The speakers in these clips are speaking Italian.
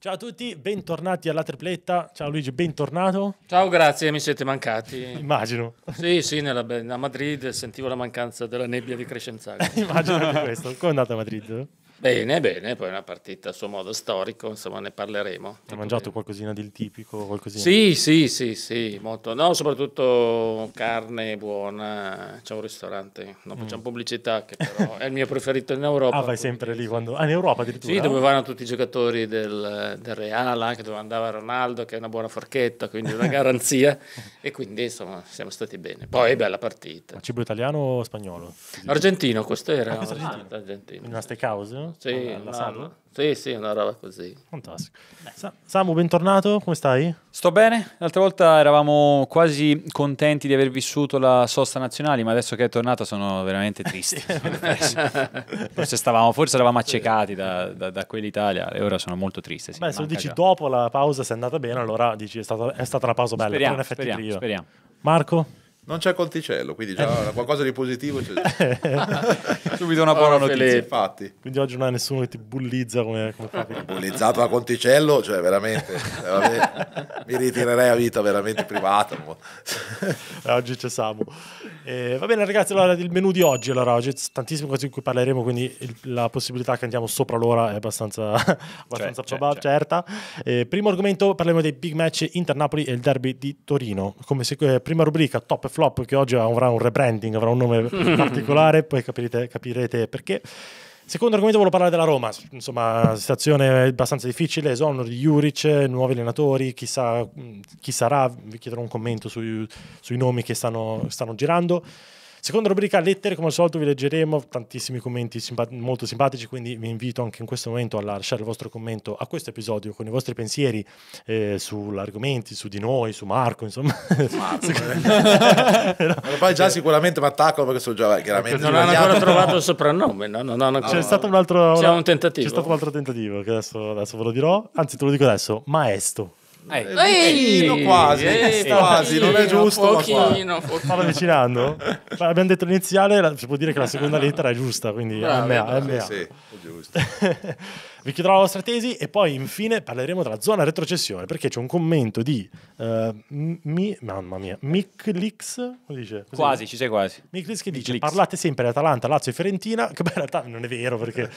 Ciao a tutti, bentornati alla tripletta. Ciao Luigi, bentornato. Ciao, grazie, mi siete mancati. Immagino. Sì, sì, nella, a Madrid sentivo la mancanza della nebbia di Crescenzano. Immagino di questo. Come è andata a Madrid? Bene, bene, poi è una partita a suo modo storico, insomma ne parleremo. Hai mangiato bene. qualcosina del tipico? Qualcosina? Sì, sì, sì, sì, molto. No, soprattutto carne buona, c'è un ristorante, non mm. facciamo pubblicità che però è il mio preferito in Europa. ah, vai sempre lì quando... Ah, in Europa addirittura? Sì, dove vanno tutti i giocatori del, del Real, anche dove andava Ronaldo, che è una buona forchetta, quindi una garanzia. e quindi insomma siamo stati bene. Poi bella partita. Ma cibo italiano o spagnolo? Argentino, questo era. Ah, questo argentino. argentino. Una steakhouse? Sì, alla Sam? Sì, sì, una roba così. Fantastico. Sa- Samu, bentornato, come stai? Sto bene. L'altra volta eravamo quasi contenti di aver vissuto la sosta nazionale, ma adesso che è tornata sono veramente tristi. forse, stavamo, forse eravamo accecati da, da, da quell'Italia e ora sono molto triste. Sì, Beh, se lo dici già. dopo la pausa, se è andata bene, allora dici è stata, è stata una pausa bella. Speriamo, speriamo, prima. speriamo. Marco? Non c'è Colticello, quindi già eh. qualcosa di positivo c'è. Subito una buona oh, notizia. Felice. Infatti. Quindi oggi non è nessuno che ti bullizza come, come fa. Bullizzato da Conticello, cioè veramente, eh, veramente mi ritirerei a vita veramente privata. Eh, oggi c'è Samu. Eh, va bene ragazzi, allora il menù di oggi, allora, oggi tantissime cose di cui parleremo, quindi il, la possibilità che andiamo sopra l'ora è abbastanza, abbastanza cioè, probab- cioè, certa. Eh, primo argomento parliamo dei big match Inter-Napoli e il derby di Torino. Come se, eh, prima rubrica, top flop che oggi avrà un rebranding, avrà un nome particolare, poi capirete, capirete perché. Secondo argomento volevo parlare della Roma, insomma situazione abbastanza difficile, esonero di Juric, nuovi allenatori, chissà chi sarà, vi chiederò un commento sui, sui nomi che stanno, stanno girando. Seconda rubrica lettere, come al solito vi leggeremo tantissimi commenti simpat- molto simpatici, quindi vi invito anche in questo momento a lasciare il vostro commento a questo episodio con i vostri pensieri eh, sull'argomento, su di noi, su Marco, insomma. Ma eh. Poi già sicuramente mi attacco perché sono già chiaramente... Non hanno ancora trovato il soprannome, no? Non hanno ancora... C'è stato un altro... C'è un tentativo. C'è stato un altro tentativo che adesso, adesso ve lo dirò, anzi te lo dico adesso, maestro. Eh, vicino eh, quasi, eh, eh, quasi, eh, eh non è giusto. Pochino, ma Stava avvicinando? Abbiamo detto l'iniziale, si può dire che la seconda lettera è giusta, quindi Bravo, MA. MA. Sì, è giusto. vi chiederò la vostra tesi e poi infine parleremo della zona retrocessione perché c'è un commento di uh, mi, mamma mia, Miklix, dice? Così? Quasi, ci sei quasi. Miklix che dice Miklix. "Parlate sempre di Atalanta, Lazio e Fiorentina", che beh, in realtà non è vero perché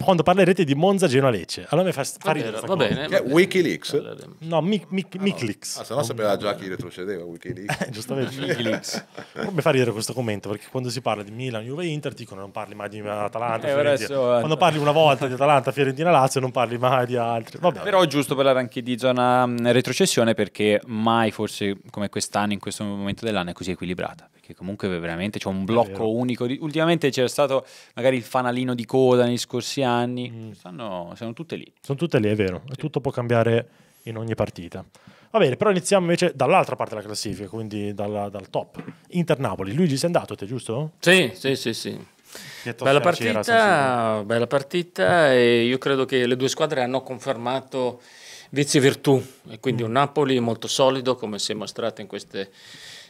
quando parlerete di Monza, Genoa, Lecce. Allora mi fa, fa ridere. Va bene. Va bene. Wikileaks? Ah, no, Miklix. Mik, ah, se no sapeva già chi retrocedeva Wikileaks. eh, giustamente. Wikileaks. mi fa ridere questo commento perché quando si parla di Milan, Juve, Inter dicono non parli mai di Atalanta, eh, Fiorentina. Adesso... Eh. Quando parli una volta di Atalanta, Fiorentina Lazio non parli mai di altri. Vabbè. Però è giusto parlare anche di zona retrocessione perché mai forse come quest'anno, in questo momento dell'anno, è così equilibrata. Perché comunque veramente c'è un blocco unico. Ultimamente c'era stato magari il fanalino di coda negli scorsi anni. Mm. Quest'anno sono tutte lì. Sono tutte lì, è vero. Sì. Tutto può cambiare in ogni partita. Va bene, però iniziamo invece dall'altra parte della classifica, quindi dalla, dal top. Inter Napoli, Luigi sei andato te, giusto? Sì, sì, sì, sì. Bella partita, bella partita e io credo che le due squadre hanno confermato vizi e virtù e quindi mm. un Napoli molto solido come si è mostrato in queste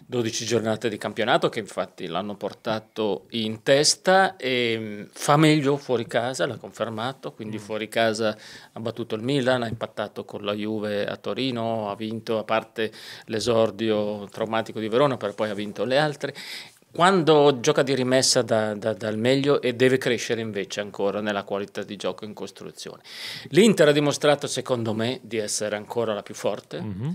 12 giornate di campionato che infatti l'hanno portato in testa e mm, fa meglio fuori casa, l'ha confermato, quindi mm. fuori casa ha battuto il Milan, ha impattato con la Juve a Torino, ha vinto a parte l'esordio traumatico di Verona, però poi ha vinto le altre quando gioca di rimessa da, da, dal meglio e deve crescere invece ancora nella qualità di gioco in costruzione. L'Inter ha dimostrato, secondo me, di essere ancora la più forte, mm-hmm.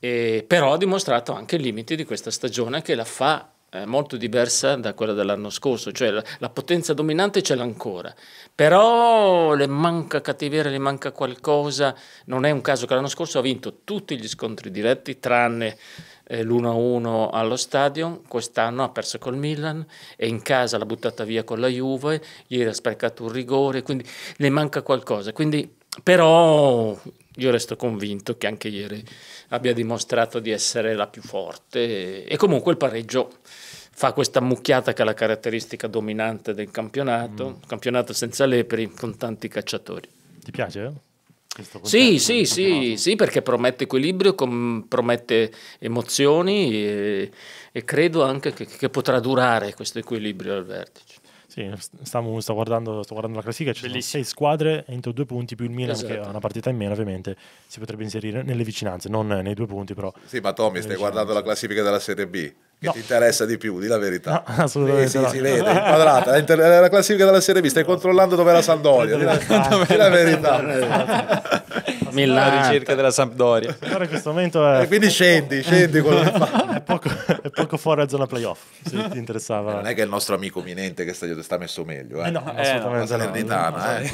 e, però ha dimostrato anche i limiti di questa stagione che la fa eh, molto diversa da quella dell'anno scorso, cioè la, la, potenza dominante ce l'ha ancora, però le manca cattiveria, le manca qualcosa, non è un caso che l'anno scorso ha vinto tutti gli scontri diretti tranne l'1-1 allo stadio, quest'anno ha perso col Milan e in casa l'ha buttata via con la Juve, ieri ha sprecato un rigore, quindi ne manca qualcosa. Quindi, però io resto convinto che anche ieri abbia dimostrato di essere la più forte e, e comunque il pareggio fa questa mucchiata che è la caratteristica dominante del campionato, mm. campionato senza lepri con tanti cacciatori. Ti piace? Eh? questo contesto. Sì, sì, sì, sì, perché promette equilibrio, com- promette emozioni e, e, credo anche che, che potrà durare questo equilibrio al vertice. Sì, stavo, sto, guardando, sto, guardando, la classifica, ci Bellissimo. sono sei squadre entro due punti più il Milan esatto. che ha una partita in meno ovviamente si potrebbe inserire nelle vicinanze, non nei due punti però. Sì, ma Tommy, stai vicinanze. guardando la classifica della Serie B che no. ti interessa di più, di la verità. No, assolutamente. Sì, no. si vede, inquadrata. la classifica della Serie B, stai controllando dove è la Sampdoria. Di la verità. Milano. La ricerca della Sampdoria. Allora in questo momento è... E quindi scendi, scendi quello che fa poco, è poco fuori la zona playoff, se ti interessava. Eh, non è che il nostro amico Minente che sta, sta messo meglio, eh? eh no, eh, assolutamente. eh,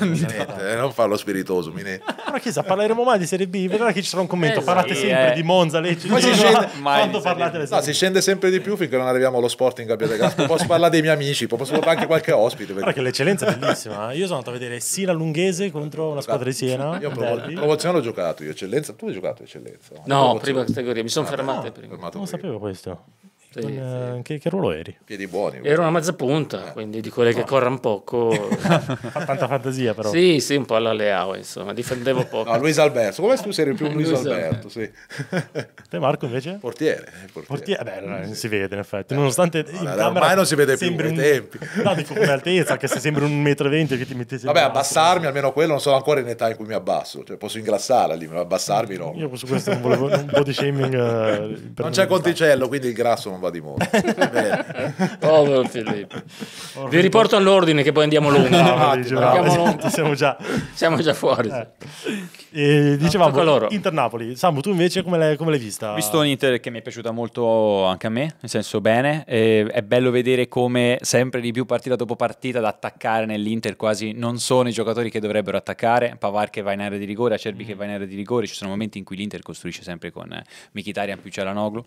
non, eh, non, fa lo spiritoso, Minente. Però chissà, parleremo mai di Serie B, vedrà che ci sarà un commento, eh, parlate sì, sempre di Monza, Lecce, Ma si scende, quando parlate le no, si scende sempre di più finché non arriviamo allo Sporting a Biategaspo. Posso parlare dei miei amici, posso parlare anche qualche ospite. Perché, perché l'eccellenza è bellissima. Io sono andato a vedere Sina Lunghese contro la esatto. squadra di Siena. Io promozione l'ho giocato io, eccellenza. Tu hai giocato eccellenza? No, prima categoria, mi sono ah, ah, fermato Non lo sapevo. le ça Sì, con, sì. Eh, che, che, ruolo eri? Piedi buoni. Ero una mazzapunta, eh. quindi di quelle no. che ah. corrono poco. Fa tanta fantasia però. Sì, sì, un po' alla Leao, insomma, difendevo poco. No, Luis Alberto, come tu sei più Luis, Luis Alberto, sì. Te Marco invece? Portiere. Eh, portiere, portiere eh, beh, non sì. si vede in effetti, eh, nonostante no, in camera ormai non si vede più nei un... tempi. No, dico come altezza, che se sembra un metro e venti che ti metti Vabbè, abbassarmi così. almeno quello, non sono ancora in età in cui mi abbasso, cioè posso ingrassare lì, ma abbassarmi no. Io su questo non volevo un body shaming. non c'è conticello, quindi il grasso non va barba di mondo. Povero Filippo. Vi riporto all'ordine che poi andiamo lungo. No, no, no, esatto, siamo, già... siamo già fuori. Eh. E dicevamo, no, Inter-Napoli. Samu, tu invece come l'hai, come l'hai vista? Ho visto Inter che mi è piaciuta molto anche a me, nel senso bene. E è bello vedere come sempre di più partita dopo partita ad attaccare nell'Inter quasi non sono i giocatori che dovrebbero attaccare. Pavar che va in area di rigore, Acerbi mm. che va in area di rigore. Ci sono momenti in cui l'Inter costruisce sempre con Mkhitaryan più Cialanoglu.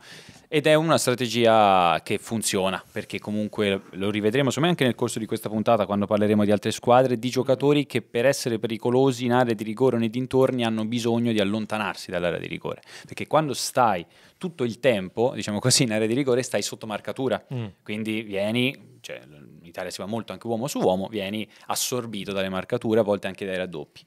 Ed è una strategia filosofia che funziona, perché comunque lo rivedremo secondo me anche nel corso di questa puntata quando parleremo di altre squadre, di giocatori che per essere pericolosi in area di rigore o nei dintorni hanno bisogno di allontanarsi dall'area di rigore, perché quando stai tutto il tempo, diciamo così, in area di rigore stai sotto marcatura, mm. quindi vieni, cioè, in Italia si va molto anche uomo su uomo, vieni assorbito dalle marcature, a volte anche dai raddoppi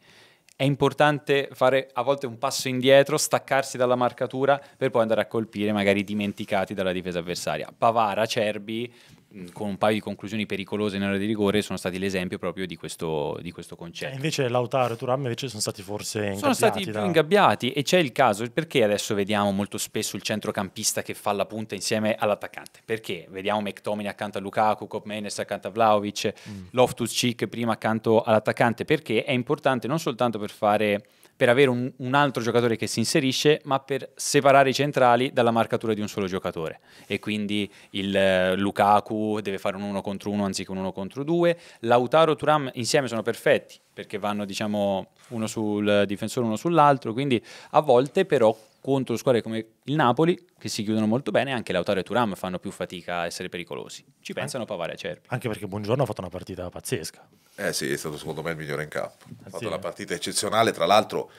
è importante fare a volte un passo indietro, staccarsi dalla marcatura per poi andare a colpire magari dimenticati dalla difesa avversaria. Pavara, Cerbi Mm. con un paio di conclusioni pericolose in area di rigore sono stati l'esempio proprio di questo, di questo concetto. E eh, invece Lautaro e Turam invece sono stati forse ingabbiati. Sono stati da... più ingabbiati e c'è il caso perché adesso vediamo molto spesso il centrocampista che fa la punta insieme all'attaccante. Perché vediamo McTominay accanto a Lukaku, Kopmenes accanto a Vlaovic, mm. Loftus-Cheek prima accanto all'attaccante perché è importante non soltanto per fare per avere un, un, altro giocatore che si inserisce, ma per separare i centrali dalla marcatura di un solo giocatore. E quindi il eh, Lukaku deve fare un 1 contro 1 anziché un 1 contro 2. Lautaro Turam insieme sono perfetti perché vanno diciamo uno sul difensore uno sull'altro, quindi a volte però contro squadre come il Napoli, che si chiudono molto bene, anche Lautaro e Turam fanno più fatica a essere pericolosi. Ci eh. pensano Pavare e Cerpi. Anche perché Buongiorno ha fatto una partita pazzesca. Eh sì, è stato secondo me il migliore in campo. Ha fatto una partita eccezionale, tra l'altro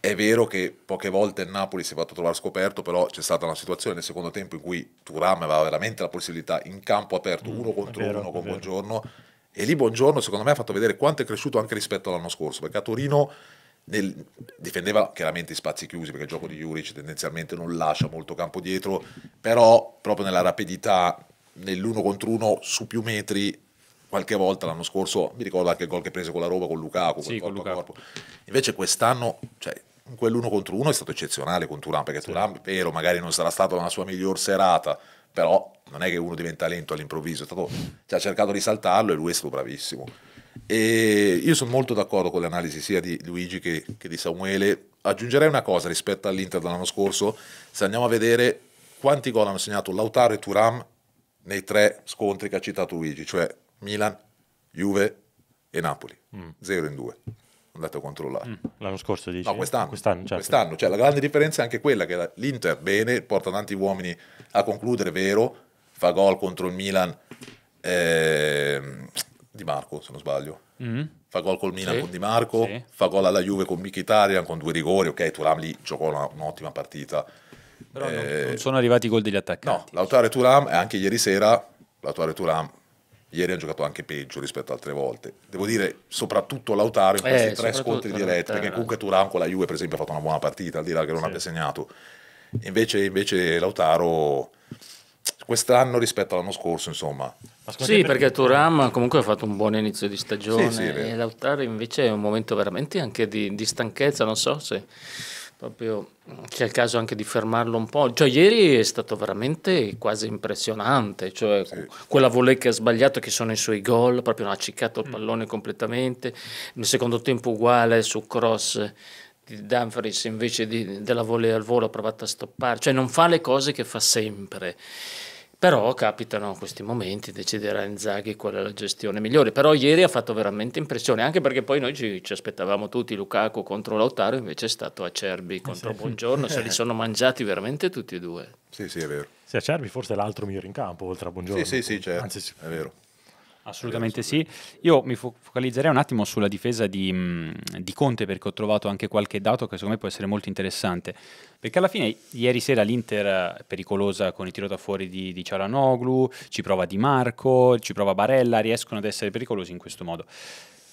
è vero che poche volte il Napoli si è fatto trovare scoperto, però c'è stata una situazione nel secondo tempo in cui Turam aveva veramente la possibilità in campo aperto, mm, uno contro vero, uno con Buongiorno. E lì Buongiorno secondo me ha fatto vedere quanto è cresciuto anche rispetto all'anno scorso, perché a Torino nel, difendeva chiaramente i spazi chiusi perché il gioco di Juric tendenzialmente non lascia molto campo dietro, però proprio nella rapidità, nell'uno contro uno su più metri, qualche volta l'anno scorso, mi ricordo anche il gol che prese con la roba con Lukaku, sì, con Lukaku. Corpo. Invece quest'anno, cioè, quell'uno contro uno è stato eccezionale con Turan, perché sì. Turan, vero, magari non sarà stata una sua miglior serata, però non è che uno diventa lento all'improvviso, stato, cioè, ha cercato di saltarlo e lui è stato bravissimo. E io sono molto d'accordo con l'analisi sia di Luigi che, che di Samuele. Aggiungerei una cosa rispetto all'Inter dell'anno scorso, se andiamo a vedere quanti gol hanno segnato Lautaro e Turam nei tre scontri che ha citato Luigi, cioè Milan, Juve e Napoli, 0 mm. in 2 andate a controllare. Mm, l'anno scorso dici? No, quest'anno. Quest'anno, certo. quest'anno, Cioè, la grande differenza è anche quella che l'Inter bene, porta tanti uomini a concludere, vero, fa gol contro il Milan eh, di Marco, se non sbaglio. Mm. Fa gol col Milan sì. con Di Marco, sì. fa gol alla Juve con Mkhitaryan con due rigori, ok, Turam lì giocò una, un'ottima partita. Però eh, non, non, sono arrivati i gol degli attaccanti. No, Lautaro e Turam, e anche ieri sera, Lautaro e Turam ieri ha giocato anche peggio rispetto ad altre volte. Devo dire, soprattutto Lautaro in questi eh, tre scontri diretti, perché comunque Turan con la Juve, per esempio, ha fatto una buona partita, al di là che non sì. abbia segnato. Invece, invece Lautaro quest'anno rispetto all'anno scorso, insomma. Sì, perché Turam comunque ha fatto un buon inizio di stagione sì, sì, e Lautaro invece è un momento veramente anche di, di stanchezza, non so se proprio c'è il caso anche di fermarlo un po'. Cioè, ieri è stato veramente quasi impressionante, cioè, sì. quella volée che ha sbagliato, che sono i suoi gol, proprio ha ciccato il mm. pallone mm. completamente, nel secondo tempo uguale su cross di Dumfries invece di, della volée al volo ha provato a stoppare, cioè non fa le cose che fa sempre. Però capitano questi momenti, deciderà Inzaghi qual è la gestione migliore. Però ieri ha fatto veramente impressione, anche perché poi noi ci, ci aspettavamo tutti Lukaku contro Lautaro, invece è stato Acerbi eh contro eh sì. Buongiorno, se li sono mangiati veramente tutti e due. Sì, sì, è vero. Se Acerbi forse è l'altro migliore in campo, oltre a Buongiorno. Sì, sì, sì, certo. Anzi, sì. è vero. Assolutamente sì. Io mi focalizzerei un attimo sulla difesa di, mm, di, Conte perché ho trovato anche qualche dato che secondo me può essere molto interessante. Perché alla fine ieri sera l'Inter è eh, pericolosa con il tiro da fuori di, di Cialanoglu, ci prova Di Marco, ci prova Barella, riescono ad essere pericolosi in questo modo.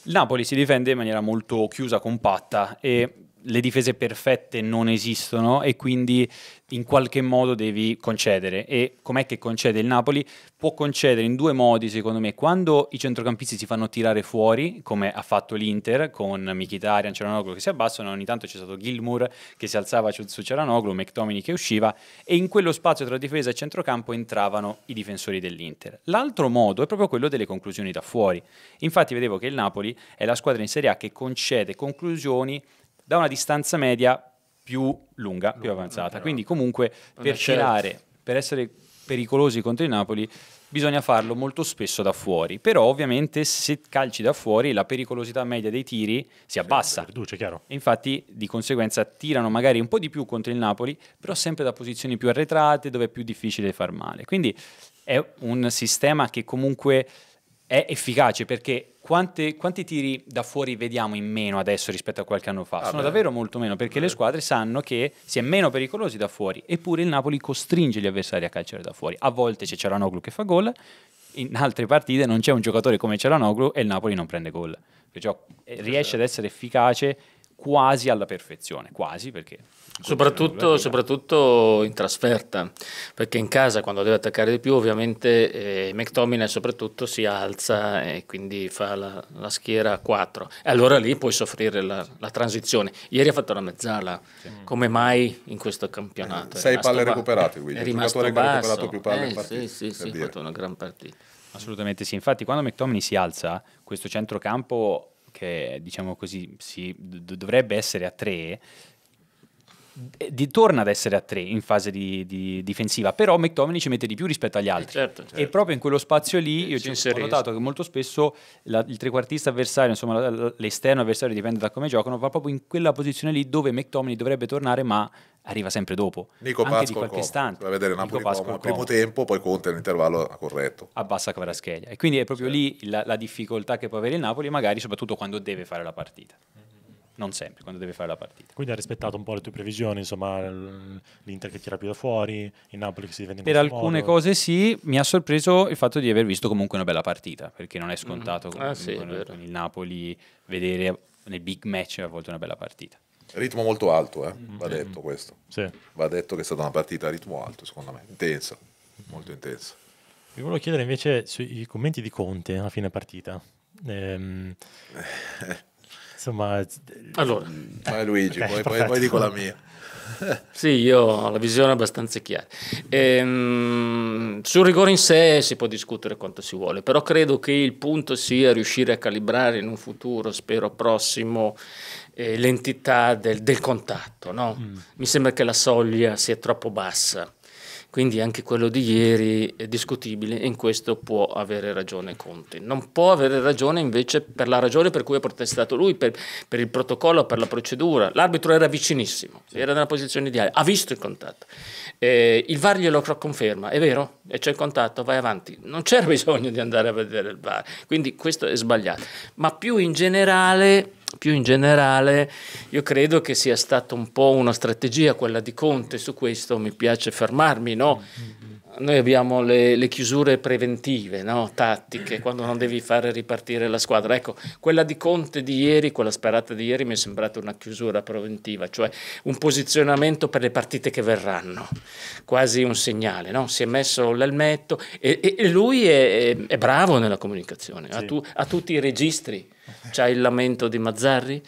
Il Napoli si difende in maniera molto chiusa, compatta e le difese perfette non esistono e quindi in qualche modo devi concedere. E com'è che concede il Napoli? Può concedere in due modi, secondo me. Quando i centrocampisti si fanno tirare fuori, come ha fatto l'Inter con Mkhitaryan, Ceranoglu che si abbassano, ogni tanto c'è stato Gilmour che si alzava su Ceranoglu, McTominay che usciva e in quello spazio tra difesa e centrocampo entravano i difensori dell'Inter. L'altro modo è proprio quello delle conclusioni da fuori. Infatti vedevo che il Napoli è la squadra in Serie A che concede conclusioni da una distanza media più lunga, più avanzata. Quindi comunque per certo. tirare, per essere pericolosi contro il Napoli, bisogna farlo molto spesso da fuori. Però ovviamente se calci da fuori la pericolosità media dei tiri si abbassa. Riduce, chiaro. Infatti di conseguenza tirano magari un po' di più contro il Napoli, però sempre da posizioni più arretrate dove è più difficile far male. Quindi è un sistema che comunque è efficace perché quante, quanti tiri da fuori vediamo in meno adesso rispetto a qualche anno fa? Ah, Sono beh. davvero molto meno perché beh. le squadre sanno che si è meno pericolosi da fuori, eppure il Napoli costringe gli avversari a calciare da fuori. A volte c'è Cialanoglu che fa gol, in altre partite non c'è un giocatore come Cialanoglu e il Napoli non prende gol. Perciò eh, riesce ad certo. essere efficace quasi alla perfezione, quasi perché... Soprattutto, soprattutto, in trasferta, perché in casa quando deve attaccare di più ovviamente eh, McTominay soprattutto si alza e quindi fa la, la schiera a 4 e allora lì puoi soffrire la, la transizione. Ieri ha fatto la mezzala, sì. come mai in questo campionato? Eh, sei palle ba- recuperate, quindi è rimasto il ha recuperato più palle eh, in partita. Sì, sì, sì, ha fatto una gran partita. Assolutamente sì, infatti quando McTominay si alza questo centrocampo che diciamo così si, d- dovrebbe essere a tre, eh, di, torna ad essere a tre in fase di, di, difensiva, però McTominay ci mette di più rispetto agli altri. Certo, certo. E certo. proprio in quello spazio lì eh, io ci ho notato che molto spesso la, il trequartista avversario, insomma la, l'esterno avversario dipende da come giocano, va proprio in quella posizione lì dove McTominay dovrebbe tornare ma arriva sempre dopo. Nico anche Pasco di vedere Napoli Nico Pasco Como, primo tempo, poi Conte all'intervallo corretto. Abbassa la scheglia. E quindi è proprio certo. lì la, la difficoltà che può avere il Napoli, magari soprattutto quando deve fare la partita non sempre, quando deve fare la partita. Quindi ha rispettato un po' le tue previsioni, insomma, l'Inter che tira più da fuori, il Napoli che si difende Per alcune modo. cose sì, mi ha sorpreso il fatto di aver visto comunque una bella partita, perché non è mm-hmm. scontato mm. ah, sì, con, è con, il Napoli vedere nel big match a volte una bella partita. Ritmo molto alto, eh? Mm-hmm. va detto mm-hmm. questo. Sì. Va detto che è stata una partita a ritmo alto, secondo me, intensa, molto intensa. Vi volevo chiedere invece sui commenti di Conte a fine partita. Ehm, Insomma, allora, vai Luigi, eh, poi, poi, poi, dico la mia. sì, io ho la visione abbastanza chiara. Ehm, sul rigore in sé si può discutere quanto si vuole, però credo che il punto sia riuscire a calibrare in un futuro, spero prossimo, eh, l'entità del, del contatto. No? Mm. Mi sembra che la soglia sia troppo bassa quindi anche quello di ieri è discutibile e in questo può avere ragione Conte. Non può avere ragione invece per la ragione per cui ha protestato lui, per, per il protocollo, per la procedura. L'arbitro era vicinissimo, era nella posizione ideale, ha visto il contatto. Eh, il VAR glielo conferma, è vero? E c'è il contatto, vai avanti. Non c'era bisogno di andare a vedere il VAR, quindi questo è sbagliato. Ma più in generale più in generale, io credo che sia stata un po' una strategia quella di Conte, su questo mi piace fermarmi, no? Noi abbiamo le, le chiusure preventive, no? tattiche, quando non devi fare ripartire la squadra. Ecco, quella di Conte di ieri, quella sparata di ieri, mi è sembrata una chiusura preventiva, cioè un posizionamento per le partite che verranno, quasi un segnale. No? Si è messo l'elmetto e, e lui è, è, bravo nella comunicazione, sì. ha, tu, ha tutti i registri C'hai il lamento di Mazzarri,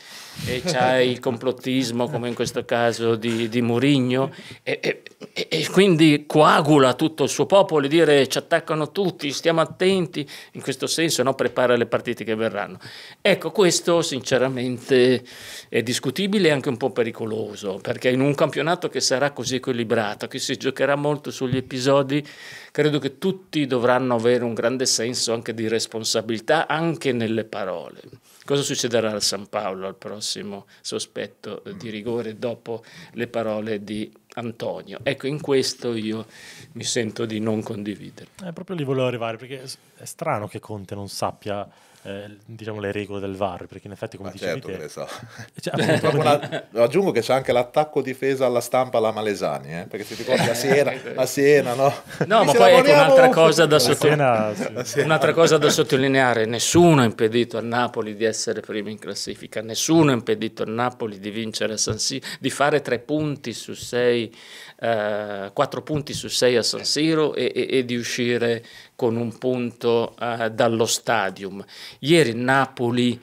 e c'è il complottismo come in questo caso di, di Murigno e, e, e, quindi coagula tutto il suo popolo e dire ci attaccano tutti, stiamo attenti, in questo senso no? prepara le partite che verranno. Ecco, questo sinceramente è discutibile e anche un po' pericoloso, perché in un campionato che sarà così equilibrato, che si giocherà molto sugli episodi, credo che tutti dovranno avere un grande senso anche di responsabilità, anche nelle parole. Cosa succederà al San Paolo al prossimo sospetto di rigore dopo le parole di Antonio? Ecco, in questo io mi sento di non condividere. È eh, proprio lì volevo arrivare perché è strano che Conte non sappia eh, diciamo, le regole del VAR, perché in effetti come Ma dicevi certo te... So. Eh, cioè, una, aggiungo che c'è anche l'attacco difesa alla stampa alla Malesani, eh? perché ti ricordi la Siena, la Siena no? No, ma poi ecco un'altra cosa, da Siena, sì. un'altra cosa da sottolineare, nessuno ha impedito a Napoli di essere primo in classifica, nessuno ha impedito a Napoli di vincere a San Siro, di fare tre punti su sei, eh, quattro punti su sei a San Siro e, e, e di uscire con un punto eh, dallo stadium. Ieri Napoli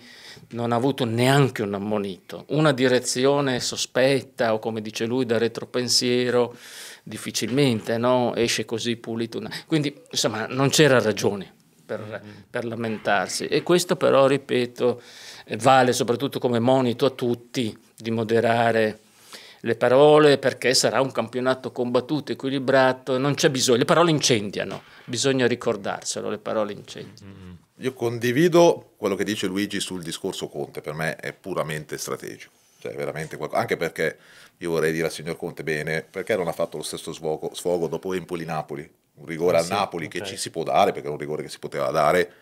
non ha avuto neanche un ammonito, una direzione sospetta o come dice lui da retropensiero difficilmente no? esce così pulito. Quindi insomma non c'era ragione per, per, lamentarsi e questo però, ripeto, vale soprattutto come monito a tutti di moderare le parole perché sarà un campionato combattuto, equilibrato, non c'è bisogno, le parole incendiano, bisogna ricordarselo, le parole incendiano. Io condivido quello che dice Luigi sul discorso Conte, per me è puramente strategico. Cioè, veramente qualcosa, anche perché io vorrei dire al signor Conte bene, perché non ha fatto lo stesso sfogo, sfogo dopo Empoli-Napoli? Un rigore eh a sì, Napoli okay. che ci si può dare, perché è un rigore che si poteva dare,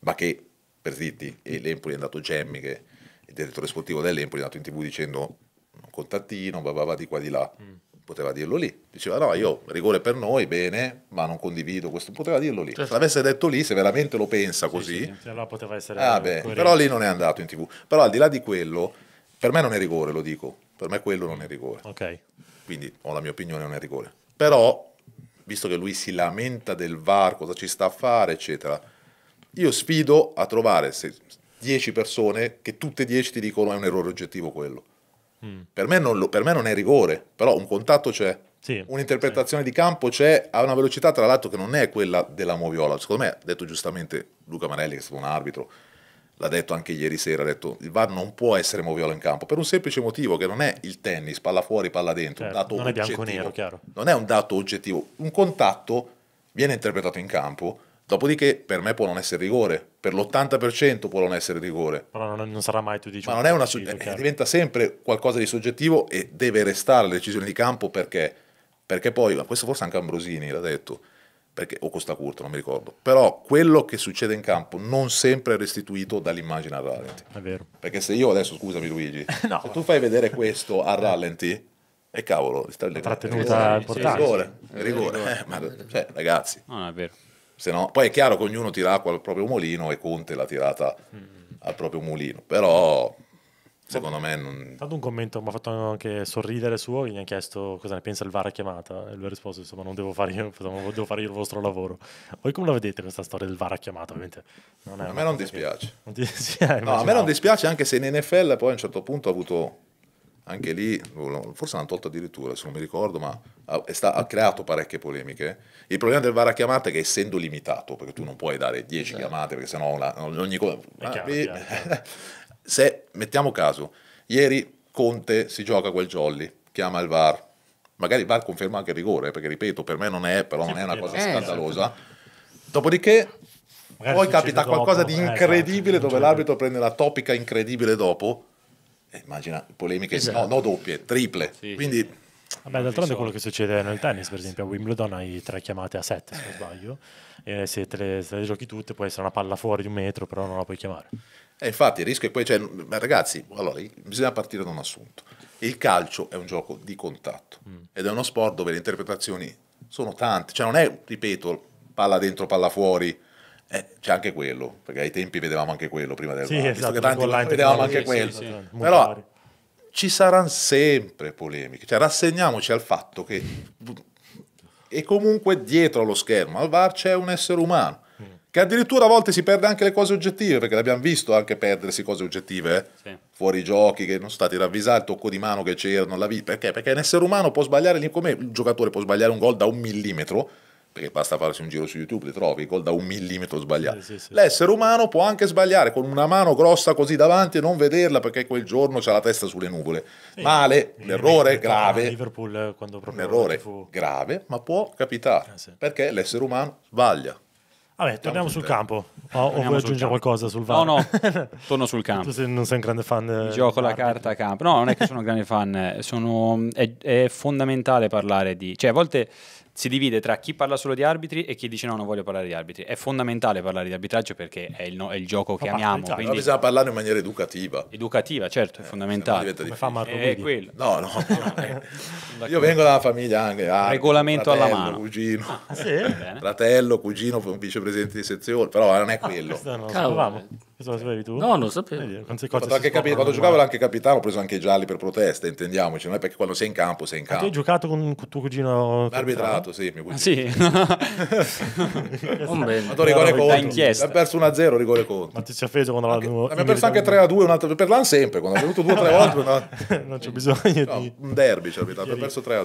ma che, per zitti, e l'Empoli è andato Gemmi, che il direttore sportivo dell'Empoli è andato in tv dicendo un contattino, va, va, va di qua di là. Mm poteva dirlo lì. Diceva no, io rigore per noi, bene, ma non condivido questo, poteva dirlo lì. Certo. Se l'avesse detto lì, se veramente lo pensa così... Sì, sì, cioè, allora poteva essere... Ah, beh, però lì non è andato in tv. Però al di là di quello, per me non è rigore, lo dico, per me quello non è rigore. Ok. Quindi ho la mia opinione, non è rigore. Però, visto che lui si lamenta del VAR, cosa ci sta a fare, eccetera, io sfido a trovare 10 persone che tutte e 10 ti dicono è un errore oggettivo quello. Mm. Per, me lo, per, me non è rigore, però un contatto c'è. Sì, Un'interpretazione sì. di campo c'è a una velocità, tra l'altro, che non è quella della Moviola. Secondo me, ha detto giustamente Luca Marelli, che è stato un arbitro, l'ha detto anche ieri sera, ha detto il VAR non può essere moviola in campo per un semplice motivo che non è il tennis, palla fuori, palla dentro, certo, dato non oggettivo, è bianco-nero, chiaro. Non è un dato oggettivo, un contatto viene interpretato in campo Dopodiché per me può non essere rigore, per l'80% può non essere rigore. Però non, non sarà mai tu dici. Ma non è una soggettiva, eh, diventa sempre qualcosa di soggettivo e deve restare la decisione di campo perché? Perché poi, ma questo forse anche Ambrosini l'ha detto, perché, o Curto, non mi ricordo. Però quello che succede in campo non sempre è restituito dall'immagine al rallenti. È vero. Perché se io adesso, scusami Luigi, no. se tu fai vedere questo al rallenti, e cavolo, sta la trattenuta eh, importante. Rigore, rigore. Eh, ma, cioè, ragazzi. No, è vero se no, poi è chiaro che ognuno tira acqua al proprio mulino e Conte l'ha tirata mm. al proprio mulino, però secondo me non... Tanto un commento mi ha fatto anche sorridere suo, che gli ha chiesto cosa ne pensa il VAR a chiamata e lui ha risposto insomma non devo fare io, devo fare io il vostro lavoro. Voi come la vedete questa storia del VAR a chiamata ovviamente? Non a me non dispiace. Che... Non ti... sì, eh, no, a me non dispiace anche se in NFL poi a un certo punto ha avuto anche lì, oh, forse l'hanno tolto addirittura, se non mi ricordo, ma ha, sta, ha, creato parecchie polemiche. Il problema del VAR a chiamate è che essendo limitato, perché tu non puoi dare 10 certo. chiamate, perché sennò la, ogni cosa... Ah, se, mettiamo caso, ieri Conte si gioca quel jolly, chiama il VAR, magari il VAR conferma anche il rigore, perché ripeto, per me non è, però non è una cosa scandalosa. Dopodiché Magari poi capita qualcosa dopo. di incredibile eh, esatto, dove l'arbitro prende la topica incredibile dopo eh, immagina polemiche esatto. no, no, doppie, triple. Sì. Quindi, Vabbè, d'altronde è quello che succede nel tennis, per esempio a Wimbledon hai tre chiamate a sette, se non sbaglio, e se te le, se le giochi tutte può essere una palla fuori di un metro, però non la puoi chiamare. E eh, infatti il rischio è poi, cioè, ragazzi, allora, bisogna partire da un assunto. Il calcio è un gioco di contatto mm. ed è uno sport dove le interpretazioni sono tante, cioè non è, ripeto, palla dentro, palla fuori, eh, c'è anche quello, perché ai tempi vedevamo anche quello prima del sì, VAR, esatto, che tanti vedevamo anche sì, quello. Sì, sì, Però ci saranno sempre polemiche, cioè rassegniamoci al fatto che e comunque dietro allo schermo al VAR c'è un essere umano mm. che addirittura a volte si perde anche le cose oggettive, perché l'abbiamo visto anche perdersi cose oggettive, eh? fuori giochi che non sono stati ravvisati, il tocco di mano che c'erano, la vita, perché? Perché un essere umano può sbagliare, come un giocatore può sbagliare un gol da un millimetro, perché basta farsi un giro su YouTube, ti trovi gol da un millimetro sbagliato. Sì, sì, sì. L'essere umano può anche sbagliare con una mano grossa così davanti e non vederla perché quel giorno c'ha la testa sulle nuvole. Male, un errore grave. Liverpool quando proprio un errore fu... grave, ma può capitare eh, perché l'essere umano sbaglia. Vabbè, torniamo sul campo. O, o vuoi aggiungere qualcosa sul VAR? No, no, torno sul campo. tu sei, non sei un grande fan. Mi eh, gioco la carta a campo. No, non è che sono un grande fan. Eh, sono, è, è, fondamentale parlare di... Cioè, a volte si divide tra chi parla solo di arbitri e chi dice no, non voglio parlare di arbitri. È fondamentale parlare di arbitraggio perché è il, no, è il gioco che amiamo. Esatto. Quindi... bisogna parlare in maniera educativa. Educativa, certo, è eh, fondamentale. Come fa Marco è quello. No, no. Io vengo dalla famiglia anche. Arbitri, ah, Regolamento fratello, alla mano. Cugino. Ah, sì? Fratello, cugino, vicepresidente di sezione, però non è ah, quello. Ah, no, questo sapevi tu? No, non lo sapevo. quante cose anche capi- quando giocavo era anche capitano, ho preso anche i gialli per proteste, intendiamoci, non è perché quando sei in campo sei in campo. Ma tu hai giocato con tuo cugino? Arbitrato, sì, mio cugino. sì. non bene. rigore contro. Ha perso 1-0, rigore contro. Ma ti si è offeso quando anche, l'hanno... Abbiamo perso anche 3-2, un altro, per l'an sempre, quando ha venuto 2-3 volte... non c'è bisogno no, di... Un derby ci ha arbitrato, ha perso 3-2.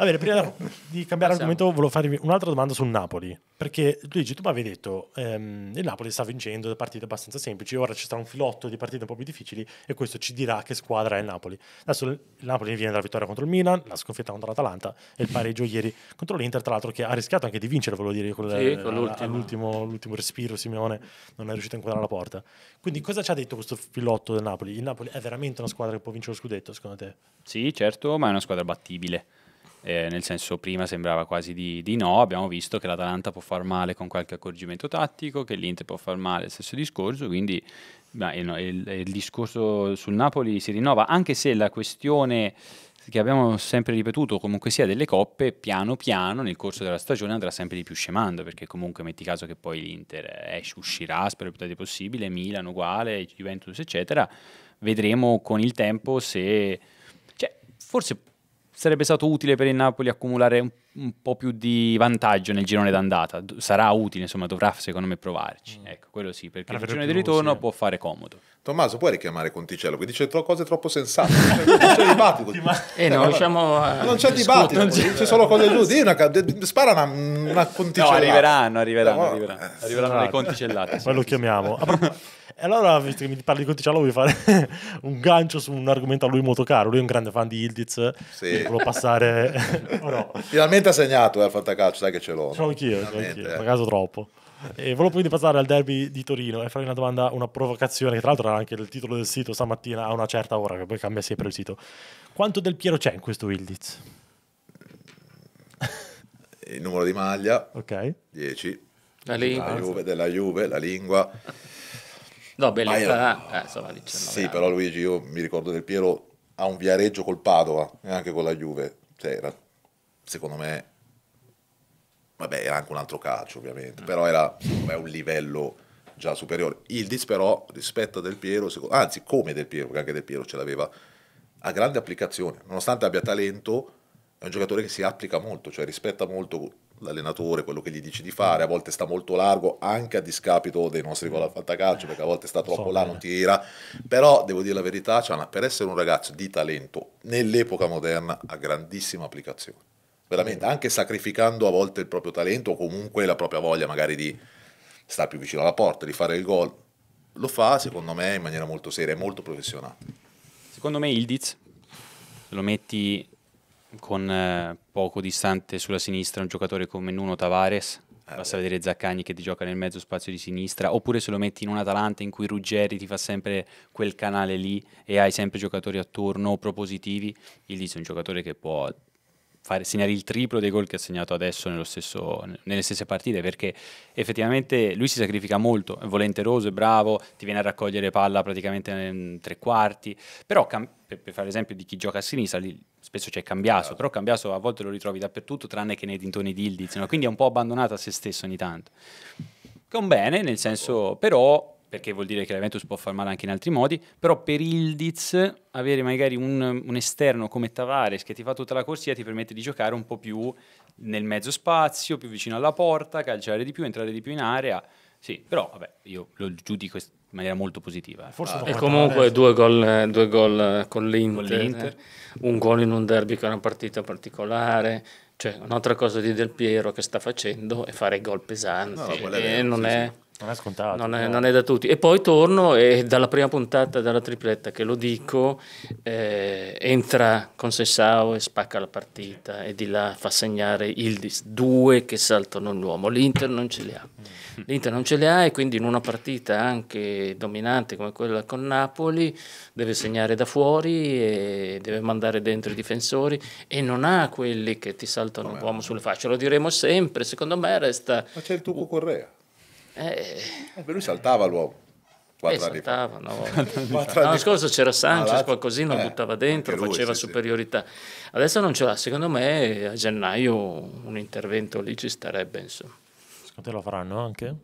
Va bene, prima di cambiare Passiamo. argomento volevo farvi un'altra domanda sul Napoli, perché Luigi tu mi avevi detto ehm, il Napoli sta vincendo da partite abbastanza semplici, ora ci sarà un filotto di partite un po' più difficili e questo ci dirà che squadra è il Napoli. Adesso il Napoli viene dalla vittoria contro il Milan, la sconfitta contro l'Atalanta e il pareggio ieri contro l'Inter, tra l'altro che ha rischiato anche di vincere, volevo dire, con, sì, la, eh, con l'ultimo. All'ultimo, l'ultimo respiro Simeone non è riuscito a inquadrare la porta. Quindi cosa ci ha detto questo filotto del Napoli? Il Napoli è veramente una squadra che può vincere lo scudetto secondo te? Sì, certo, ma è una squadra battibile. Eh, nel senso prima sembrava quasi di, di, no, abbiamo visto che l'Atalanta può far male con qualche accorgimento tattico, che l'Inter può far male, stesso discorso, quindi beh, il, il, il, discorso sul Napoli si rinnova, anche se la questione che abbiamo sempre ripetuto, comunque sia delle coppe, piano piano nel corso della stagione andrà sempre di più scemando, perché comunque metti caso che poi l'Inter esce, uscirà, spero più tardi possibile, Milan uguale, Juventus eccetera, vedremo con il tempo se... Cioè, forse sarebbe stato utile per il Napoli accumulare un, un po' più di vantaggio nel girone d'andata. Sarà utile, insomma, dovrà secondo me provarci. Mm. Ecco, quello sì, perché il girone di ritorno sì. può fare comodo. Tommaso, puoi richiamare Conticello che dice tro- cose troppo sensate. non c'è dibattito. Eh, no, eh, diciamo, eh, non c'è dibattito, non c'è, c'è solo cose giuste. Una, spara una, una conticellata. No, arriveranno, arriveranno, no, arriveranno, arriveranno le conticellate. Eh, poi sì, lo chiamiamo. E allora, visto che mi parli di Conticello, voglio fare un gancio su un argomento a lui molto caro. Lui è un grande fan di Ildiz. Sì. Volevo passare... oh, no. Finalmente ha segnato eh, al fantacalcio, sai che ce l'ho. Sono anch'io, anch'io. Eh. Pagato troppo. E volevo quindi passare al derby di Torino e fare una domanda, una provocazione, che tra l'altro era anche il titolo del sito stamattina a una certa ora, che poi cambia sempre il sito. Quanto del Piero c'è in questo Ildiz? Il numero di maglia, ok. 10. La lingua. Della Juve, della Juve, la lingua. No, Bellingham, ah, eh, insomma, Sì, però Luigi, io mi ricordo del Piero a un Viareggio col Padova e anche con la Juve. Cioè, era, secondo me, vabbè, era anche un altro calcio, ovviamente, mm. però era me, un livello già superiore. Ildis, però, rispetto a Del Piero, secondo, anzi, come Del Piero, perché anche Del Piero ce l'aveva a grande applicazione, nonostante abbia talento, è un giocatore che si applica molto, cioè rispetta molto l'allenatore, quello che gli dici di fare, a volte sta molto largo, anche a discapito dei nostri mm. gol al fantacalcio, perché a volte sta troppo so là, non tira, però devo dire la verità, Ciana, per essere un ragazzo di talento, nell'epoca moderna ha grandissima applicazione, veramente, mm. anche sacrificando a volte il proprio talento o comunque la propria voglia magari di stare più vicino alla porta, di fare il gol, lo fa secondo me in maniera molto seria e molto professionale. Secondo me Ildiz lo metti con eh, poco distante sulla sinistra un giocatore come Nuno Tavares, eh basta vedere Zaccagni che ti gioca nel mezzo spazio di sinistra, oppure se lo metti in un Atalanta in cui Ruggeri ti fa sempre quel canale lì e hai sempre giocatori attorno propositivi, il Lizio è un giocatore che può fare, segnare il triplo dei gol che ha segnato adesso stesso, nelle stesse partite, perché effettivamente lui si sacrifica molto, è volenteroso, è bravo, ti viene a raccogliere palla praticamente in tre quarti, però cam- per, per fare esempio di chi gioca a sinistra, lì spesso c'è Cambiaso, però Cambiaso a volte lo ritrovi dappertutto tranne che nei dintorni di Ildiz, no? quindi è un po' abbandonato a se stesso ogni tanto. Che è un bene, nel senso, però perché vuol dire che la Juventus può far male anche in altri modi, però per Ildiz avere magari un, un esterno come Tavares che ti fa tutta la corsia ti permette di giocare un po' più nel mezzo spazio, più vicino alla porta, calciare di più, entrare di più in area. Sì, però vabbè, io lo giudico in maniera molto positiva. Ah, e comunque due gol, due gol, eh, con l'Inter, con l'Inter. Eh? un gol in un derby che è una partita particolare. Cioè, un'altra cosa di Del Piero che sta facendo è fare gol pesanti. No, e eh, non sì, è... Sì non è scontato. Non è, no. non è, da tutti. E poi torno e dalla prima puntata, della tripletta che lo dico, eh, entra con Sessao e spacca la partita e di là fa segnare il dis- Due che saltano l'uomo. L'Inter non ce li ha. Mm. L'Inter non ce li ha e quindi in una partita anche dominante come quella con Napoli deve segnare da fuori e deve mandare dentro i difensori e non ha quelli che ti saltano l'uomo sulle facce. Lo diremo sempre, secondo me resta... Ma c'è il tuo Correa. Eh, lui saltava l'uomo. Eh, saltava, no. L'anno scorso c'era Sanchez, qualcosina eh, buttava dentro, lui, faceva sì, superiorità. Sì. Adesso non ce l'ha, secondo me a gennaio un intervento lì ci starebbe. Insomma. Secondo te lo faranno anche?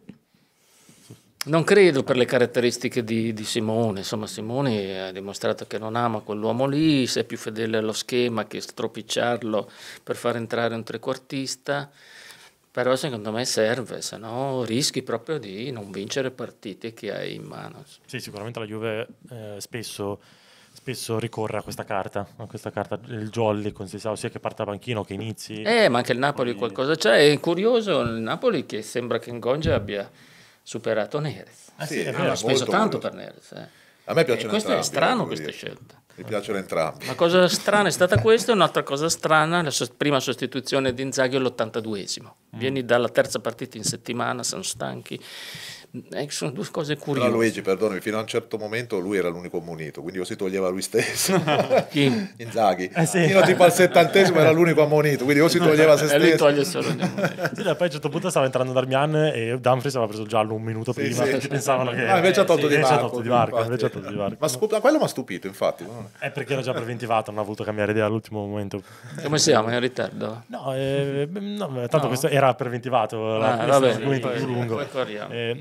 Non credo per le caratteristiche di, di, Simone, insomma Simone ha dimostrato che non ama quell'uomo lì, se è più fedele allo schema che stropicciarlo per far entrare un trequartista però secondo me serve, se no rischi proprio di non vincere partite che hai in mano. Sì, sicuramente la Juve eh, spesso, spesso, ricorre a questa carta, a questa carta, il jolly, sa, ossia che parta banchino, che inizi. Eh, ma anche il Napoli poi... qualcosa c'è, è curioso il Napoli che sembra che in Ngongia abbia superato Neres. Ah, sì, eh sì, eh, ha speso molto, tanto per Neres. Eh. A me piace Questo è strano questa scelta. Mi piacciono entrambi. Una cosa strana è stata questa, un'altra cosa strana, la prima sostituzione di Inzaghi all'82esimo. Vieni dalla terza partita in settimana, sono stanchi, eh, sono due cose curiose. Però Luigi, perdonami, fino a un certo momento lui era l'unico ammonito, quindi o si toglieva lui stesso. Chi? Inzaghi. Eh sì. Fino tipo al settantesimo era l'unico ammonito, quindi o si toglieva se stesso. E lui toglie solo gli sì, poi a un certo punto stava entrando Darmian e Dumfries aveva preso il giallo un minuto sì, prima, sì. pensavano che... Ah, invece ha tolto di Marco. Di Marco invece ha tolto di Marco. Ma scu- quello mi ha stupito, infatti. È eh, perché era già preventivato, non ha voluto cambiare idea all'ultimo momento. Come siamo? In ritardo? No, eh, no tanto no. questo era preventivato. Ah, vabbè, lungo. Eh,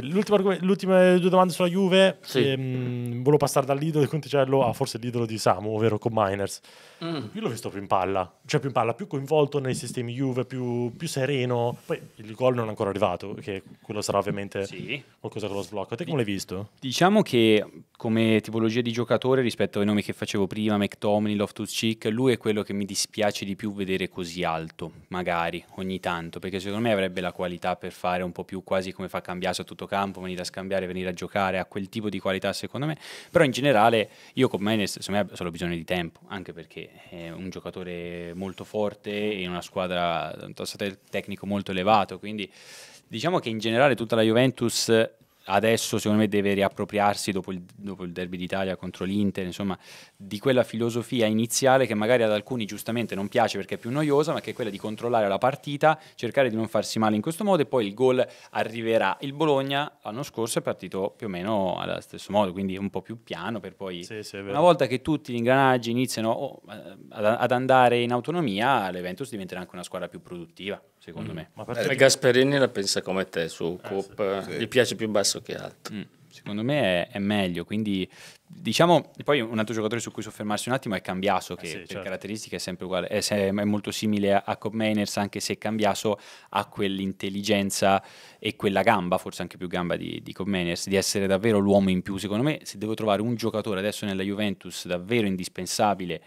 L'ultima, l'ultime due domande sulla Juve. Sì. Ehm, volevo passare dall'idolo di Conticello a forse l'idolo di Samu, ovvero con Miners. Mm. Io l'ho visto più in palla, cioè più in palla, più coinvolto nei sistemi Juve, più, più sereno. Poi il gol non è ancora arrivato, che quello sarà ovviamente sì. qualcosa che lo sblocca. Te come l'hai visto? Diciamo che come tipologia di giocatore rispetto ai nomi che facevo prima, McTominay, Loftus-Cheek, lui è quello che mi dispiace di più vedere così alto, magari, ogni tanto, perché secondo me avrebbe la qualità per fare un po' più quasi come fa Cambiaso tutto campo, venire a scambiare, venire a giocare, a quel tipo di qualità secondo me, però in generale io con Menes secondo me ha solo bisogno di tempo, anche perché è un giocatore molto forte in una squadra un tassato tecnico molto elevato, quindi diciamo che in generale tutta la Juventus adesso secondo me deve riappropriarsi dopo il, dopo il derby d'Italia contro l'Inter, insomma, di quella filosofia iniziale che magari ad alcuni giustamente non piace perché è più noiosa, ma che è quella di controllare la partita, cercare di non farsi male in questo modo e poi il gol arriverà. Il Bologna l'anno scorso è partito più o meno allo stesso modo, quindi un po' più piano per poi sì, sì, una volta che tutti gli ingranaggi iniziano oh, ad andare in autonomia, l'Eventus diventerà anche una squadra più produttiva secondo mm. me. Ma eh, perché... Eh, Gasperini la pensa come te su eh, Coop, eh, sì. gli piace più basso che alto. Mm. Secondo me è, è, meglio, quindi diciamo, poi un altro giocatore su cui soffermarsi un attimo è Cambiaso, eh, che eh sì, per certo. caratteristiche è sempre uguale, è, è molto simile a, a Cobb Mainers, anche se Cambiaso ha quell'intelligenza e quella gamba, forse anche più gamba di, di Cobb Mainers, di essere davvero l'uomo in più. Secondo me se devo trovare un giocatore adesso nella Juventus davvero indispensabile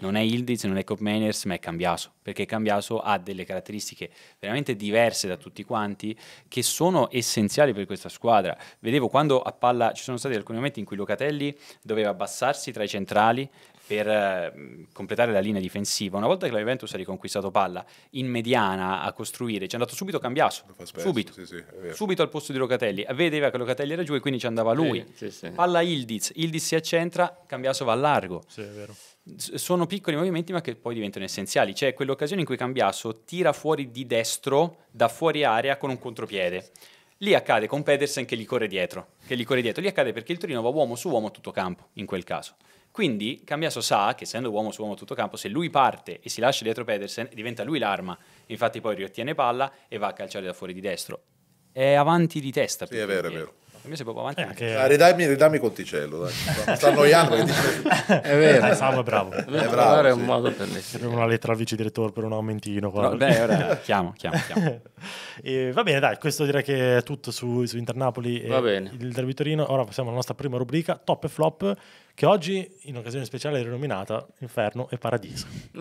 non è Ildiz, non è Copmeiners, ma è Cambiaso, perché Cambiaso ha delle caratteristiche veramente diverse da tutti quanti che sono essenziali per questa squadra. Vedevo quando a palla ci sono stati alcuni momenti in cui Locatelli doveva abbassarsi tra i centrali per completare la linea difensiva. Una volta che la Juventus ha riconquistato palla in mediana a costruire, ci è andato subito Cambiasso, spesso, subito, sì, sì, subito al posto di Locatelli. Vedeva che Locatelli era giù e quindi ci andava lui. Sì, palla Ildiz, Ildiz si accentra, Cambiasso va a largo. Sono piccoli movimenti ma che poi diventano essenziali. C'è quell'occasione in cui Cambiasso tira fuori di destro da fuori area con un contropiede. Lì accade con Pedersen che gli corre dietro, che gli corre dietro. Lì accade perché il Torino va uomo su uomo tutto campo in quel caso. Quindi Cambiasso sa che essendo uomo su uomo tutto campo, se lui parte e si lascia dietro Pedersen, diventa lui l'arma. Infatti poi riottiene palla e va a calciare da fuori di destro. È avanti di testa. Sì, è vero, è vero. A me sei proprio avanti. Eh, che... ah, ridammi, ridammi Conticello, dai. sta annoiando. è vero. Dai, eh, Sam è bravo. È bravo. È bravo sì. un modo per essere. una lettera al vice direttore per un aumentino. No, beh, ora chiamo, chiamo, chiamo. e, va bene, dai, questo direi che è tutto su, su Napoli e va bene. il Derby Torino. Ora passiamo alla nostra prima rubrica, top e flop che oggi in occasione speciale è rinominata Inferno e Paradiso.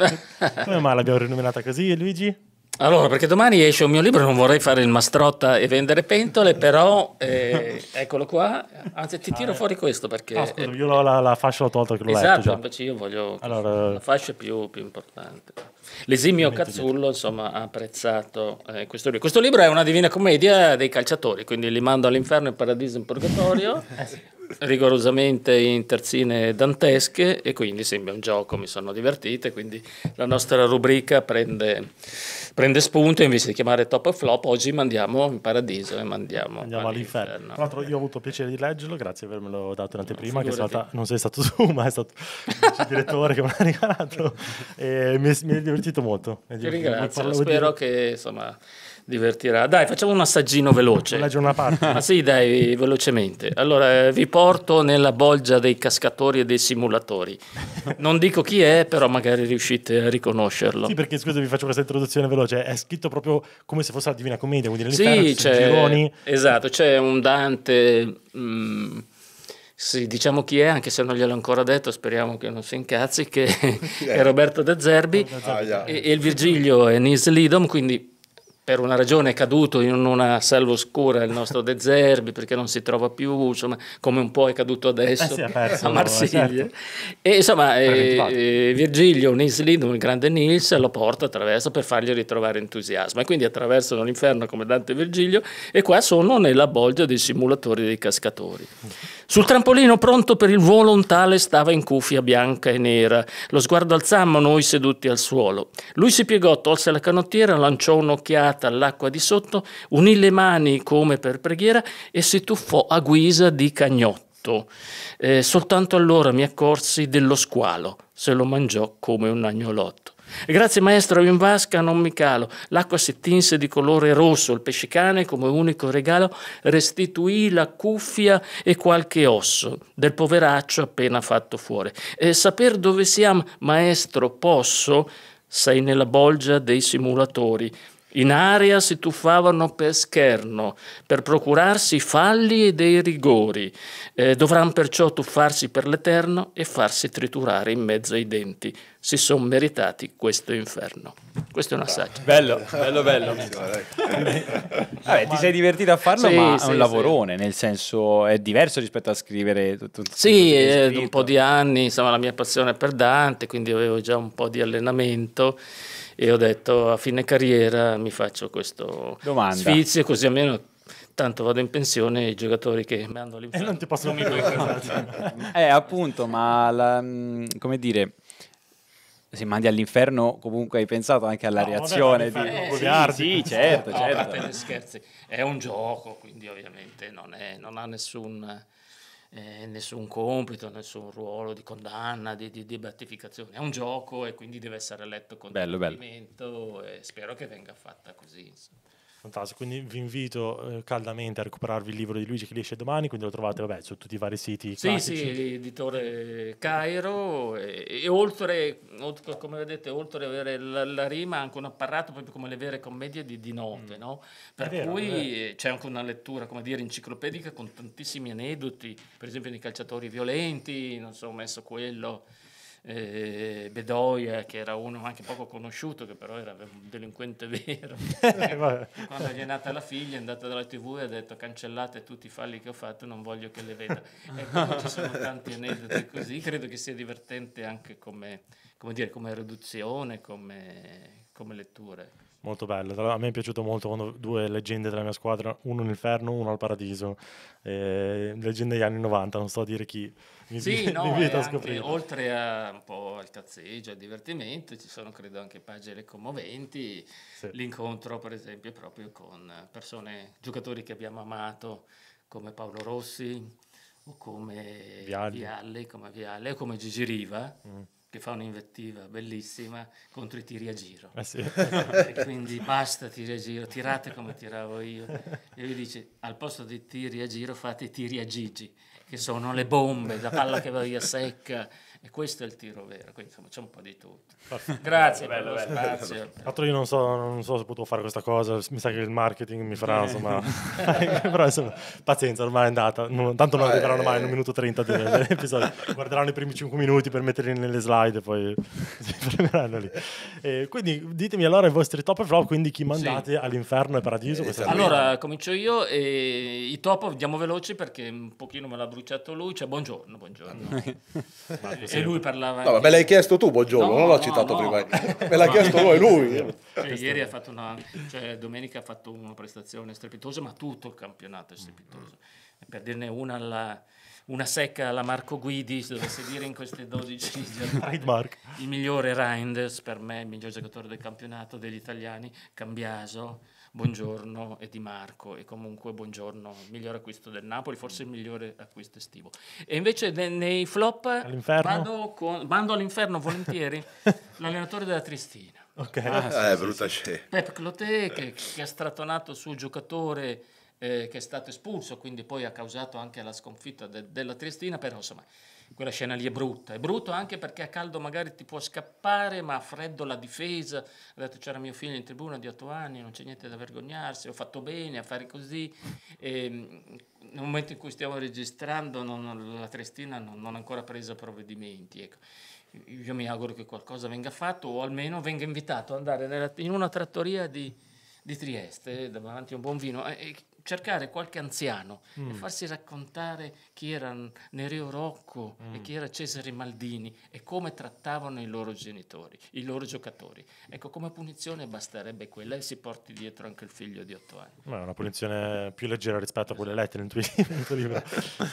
Come mai l'abbiamo rinominata così, Luigi? Allora, perché domani esce un mio libro, non vorrei fare il mastrotta e vendere pentole, però eh, eccolo qua, anzi ti tiro ah, eh. fuori questo perché... Ah, scusa, io l'ho, la, la fascia l'ho tolta che l'ho esatto, letto invece io voglio allora, la fascia più, più importante. L'esimio Cazzullo, insomma, ha apprezzato eh, questo libro. Questo libro è una divina commedia dei calciatori, quindi li mando all'inferno, in paradiso, in purgatorio. eh sì rigorosamente in terzine dantesche e quindi sembra un gioco, mi sono divertite, quindi la nostra rubrica prende, prende spunto invece di chiamare top e flop, oggi mandiamo in paradiso e mandiamo Andiamo all'inferno. all'inferno. Tra l'altro io ho avuto piacere di leggerlo, grazie per avermelo dato in anteprima, Figurati. che stata, non sei stato tu, ma è stato il direttore che me l'ha regalato e mi, mi è divertito molto. Ti ringrazio, spero di... che insomma divertirà. Dai, facciamo un assaggino veloce. Legge una parte. Ma sì, dai, velocemente. Allora, eh, vi porto nella bolgia dei cascatori e dei simulatori. Non dico chi è, però magari riuscite a riconoscerlo. Sì, perché scusa, vi faccio questa introduzione veloce. È scritto proprio come se fosse la Divina Commedia, quindi nell'inferno sì, c'è, gironi. Esatto, c'è un Dante... Mh, mm, sì, diciamo chi è, anche se non gliel'ho ancora detto, speriamo che non si incazzi, che è Roberto De Zerbi ah, yeah. e, e, il Virgilio è Nis Lidom, quindi per una ragione è caduto in una selva oscura il nostro De Zerbi perché non si trova più, insomma, come un po' è caduto adesso eh sì, perso, a Marsiglia. Certo. E insomma, eh, eh, Virgilio Nislidum, il grande Nils, lo porta attraverso per fargli ritrovare entusiasmo. E quindi attraversano l'inferno come Dante e Virgilio e qua sono nella bolgia dei simulatori dei cascatori. Sul trampolino pronto per il volo un tale stava in cuffia bianca e nera, lo sguardo alzammo noi seduti al suolo. Lui si piegò, tolse la canottiera, lanciò un'occhiata affacciata all'acqua di sotto, unì le mani come per preghiera e si tuffò a guisa di cagnotto. Eh, soltanto allora mi accorsi dello squalo, se lo mangiò come un agnolotto. Grazie maestro, in vasca non mi calo. L'acqua si tinse di colore rosso, il pescicane come unico regalo restituì la cuffia e qualche osso del poveraccio appena fatto fuori. E eh, saper dove siamo, maestro, posso? Sei nella bolgia dei simulatori. In aria si tuffavano per scherno, per procurarsi falli e dei rigori. Eh, dovranno perciò tuffarsi per l'Eterno e farsi triturare in mezzo ai denti. Si sono meritati questo inferno. Questo è un assaggio. Bello, bello, bello. Vabbè, ti sei divertito a farlo, sì, ma è un lavorone, sì. nel senso è diverso rispetto a scrivere. Tutto, tutto sì, dopo un po' di anni, insomma, la mia passione è per Dante, quindi avevo già un po' di allenamento e ho detto a fine carriera mi faccio questo Domanda. sfizio così almeno tanto vado in pensione e i giocatori che mi hanno l'inferno. E non ti possono mica Eh, appunto, ma la, mm, come dire, se mandi all'inferno comunque hai pensato anche alla no, reazione di... Eh, sì, sì, certo, certo. No, scherzi. È un gioco, quindi ovviamente non, è, non ha nessun eh, nessun compito, nessun ruolo di condanna, di, di, di beatificazione. È un gioco e quindi deve essere letto con bello, bello. e spero che venga fatta così. Insomma fantastico. Quindi vi invito eh, caldamente a recuperarvi il libro di Luigi che esce domani, quindi lo trovate vabbè, su tutti i vari siti. Sì, classici. sì, l'editore Cairo e, e oltre, oltre, come vedete, oltre ad avere la, la, rima, anche un apparato proprio come le vere commedie di, di notte, mm. no? Per vero, cui c'è anche una lettura, come dire, enciclopedica con tantissimi aneddoti, per esempio di calciatori violenti, non so, ho messo quello eh, Bedoia, che era uno anche poco conosciuto, che però era un delinquente vero. Eh, quando gli è nata la figlia è andata dalla tv e ha detto cancellate tutti i falli che ho fatto, non voglio che le veda. Ecco, ci sono tanti aneddoti così, credo che sia divertente anche come, come, dire, come riduzione, come, come lettura molto bello. A me è piaciuto molto quando due leggende della mia squadra, uno in inferno, uno al paradiso. Eh, leggende degli anni 90, non so dire chi. Mi sì, vi, no, mi anche, oltre a un po' al cazzeggio, al divertimento, ci sono credo anche pagine commoventi. Sì. L'incontro, per esempio, proprio con persone, giocatori che abbiamo amato, come Paolo Rossi, o come Vialli, Vialli come, Vialli, o come Gigi Riva. Mm che fa un'invettiva bellissima contro i tiri a giro. Eh sì. quindi basta tiri a giro, tirate come tiravo io. E lui dice, al posto dei tiri a giro fate i tiri a Gigi, che sono le bombe, la palla che va via secca, e questo è il tiro vero, quindi insomma c'è un po' di tutto. Perfetto. Grazie bello, per bello, lo bello. Altro io non so, non so, se potevo fare questa cosa, mi sa che il marketing mi farà, insomma... Però insomma, pazienza, ormai è andata. Non, tanto non arriveranno mai in un eh. minuto 30 dell'episodio. Guarderanno i primi 5 minuti per metterli nelle slide e poi si fermeranno lì. E quindi ditemi allora i vostri top e flop, quindi chi mandate sì. all'inferno e paradiso. Eh, allora, qui. comincio io e i top andiamo veloci perché un pochino me l'ha bruciato lui, cioè buongiorno, buongiorno. e lui parlava... No, me l'hai chiesto tu, buongiorno, no, non l'ho no, citato no. prima. Me l'ha chiesto lui, lui. Cioè, ieri ha fatto una... Cioè, domenica ha fatto una prestazione strepitosa, ma tutto il campionato è strepitoso. Mm. Per dirne una alla una secca alla Marco Guidi, se dovesse dire in queste 12 giornate. il migliore Reinders per me, il miglior giocatore del campionato degli italiani, Cambiaso Buongiorno e Di Marco e comunque Buongiorno, miglior acquisto del Napoli, forse il migliore acquisto estivo. E invece de, nei flop vado, con, vado, all'inferno volentieri l'allenatore della Tristina. Ok, ah, ah eh, brutta scena. Pep Clotè che, che ha strattonato sul giocatore eh, che è stato espulso, quindi poi ha causato anche la sconfitta de, della Tristina, però insomma quella scena lì è brutta. È brutto anche perché a caldo magari ti può scappare, ma a freddo la difesa. Ho detto c'era mio figlio in tribuna di 8 anni, non c'è niente da vergognarsi, ho fatto bene a fare così. E, ehm, nel momento in cui stiamo registrando non, la Trestina non, non, ha ancora preso provvedimenti. Ecco. Io mi auguro che qualcosa venga fatto o almeno venga invitato ad andare nella, in una trattoria di, di Trieste davanti a un buon vino. E, cercare qualche anziano mm. e farsi raccontare chi era Nereo Rocco mm. e chi era Cesare Maldini e come trattavano i loro genitori, i loro giocatori. Ecco, come punizione basterebbe quella e si porti dietro anche il figlio di otto anni. Ma è una punizione più leggera rispetto a quelle esatto. lette nel tuo, libro.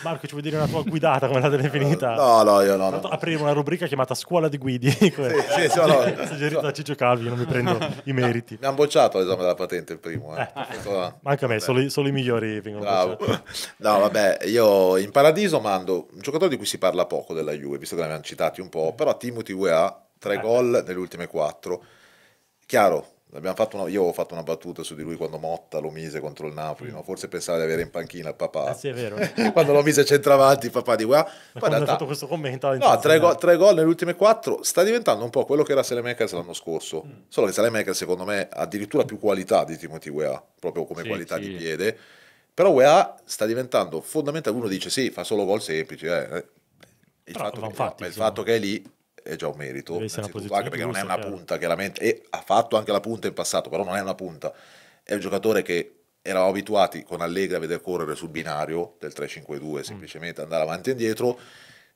Marco, ci vuoi dire una tua guidata come l'avete definita? No, no, io no. no. Aprire una rubrica chiamata Scuola di Guidi, sì, sì, sono, suggerita da Ciccio Calvi, non mi prendo i meriti. No, mi hanno bocciato l'esame della patente il primo. Eh. Eh. Manca a me, solo, solo i migliori vengono Bravo. No, vabbè, io in paradiso mando un giocatore di cui si parla poco della Juve, visto che l'abbiamo citati un po', però Timothy UEA, tre eh. gol nelle ultime quattro. Chiaro, una, io ho fatto una battuta su di lui quando Motta lo mise contro il Napoli, mm. no? forse pensava di avere in panchina il papà. Eh sì, è vero. quando lo mise centravanti, il papà di qua. Ma Poi realtà, fatto questo commento. No, tre, go- tre gol nelle ultime quattro. Sta diventando un po' quello che era Selemaker l'anno scorso. Mm. Solo che Selemaker, secondo me, ha addirittura più qualità di Timothy Weah, proprio come sì, qualità sì. di piede. Però Weah sta diventando fondamentale. Uno dice sì, fa solo gol semplici, eh. eh. Il, fatto che, fatti, no, il fatto che è lì è già un merito, anche perché non è una punta, chiaramente, e ha fatto anche la punta in passato, però non è una punta, è un giocatore che eravamo abituati con Allegri a vedere correre sul binario del 3-5-2, mm. semplicemente andare avanti e indietro,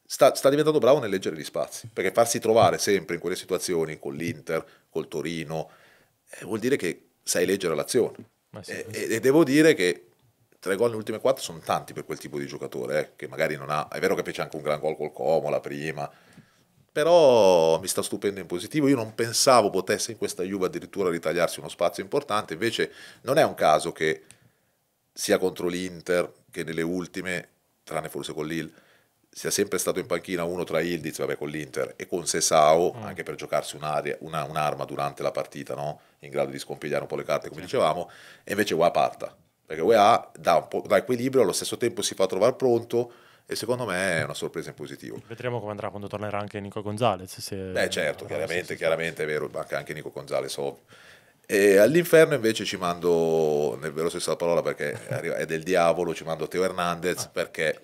sta, sta, diventando bravo nel leggere gli spazi, perché farsi trovare mm. sempre in quelle situazioni con l'Inter, col Torino, eh, vuol dire che sai leggere l'azione. Sì, eh, e, sì. e, devo dire che tre gol nelle ultime quattro sono tanti per quel tipo di giocatore, eh, che magari non ha, è vero che fece anche un gran gol col Como la prima, però mi sta stupendo in positivo. Io non pensavo potesse in questa Juve addirittura ritagliarsi uno spazio importante, invece non è un caso che sia contro l'Inter che nelle ultime, tranne forse con l'Il, sia sempre stato in panchina uno tra Ildiz, vabbè con l'Inter, e con Sesao, mm. anche per giocarsi una, un'arma durante la partita, no? in grado di scompigliare un po' le carte come sì. dicevamo, e invece UEA parta, perché UEA dà, dà equilibrio, allo stesso tempo si fa trovare pronto, e secondo me è una sorpresa in positivo. Vedremo come andrà quando tornerà anche Nico Gonzalez. Se... Beh certo, chiaramente, chiaramente è vero, manca anche Nico Gonzalez, ovvio. E all'inferno invece ci mando, nel vero senso della parola perché è del diavolo, ci mando Teo Hernandez ah. perché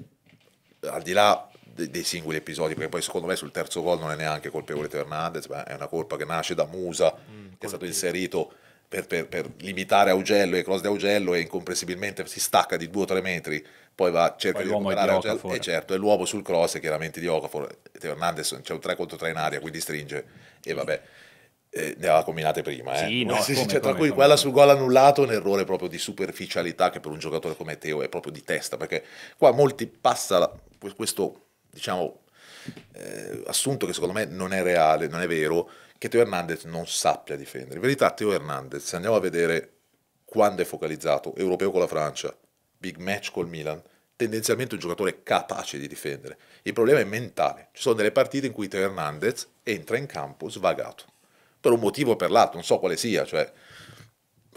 al di là dei singoli episodi, perché poi secondo me sul terzo gol non è neanche colpevole Teo Hernandez, ma è una colpa che nasce da Musa, mm, che è stato inserito per, per, per limitare Augello e cross di Augello e incomprensibilmente si stacca di 2 o 3 metri poi va, cerca poi di recuperare, di Okafor. e eh, certo è l'uovo sul cross è chiaramente di Okafor, Hernandez c'è un 3 contro 3 in aria, quindi stringe e vabbè. Eh, ne aveva combinate prima, eh. sì, no, come, cioè, come, tra cui come, quella sul gol annullato un errore proprio di superficialità che per un giocatore come Teo è proprio di testa, perché qua molti passa questo, diciamo, eh, assunto che secondo me non è reale, non è vero, che Teo Hernandez non sappia difendere. In verità Teo Hernandez, se andiamo a vedere quando è focalizzato, europeo con la Francia, big match col Milan, tendenzialmente un giocatore capace di difendere. Il problema è mentale. Ci sono delle partite in cui Teo Hernandez entra in campo svagato, per un motivo o per l'altro, non so quale sia, cioè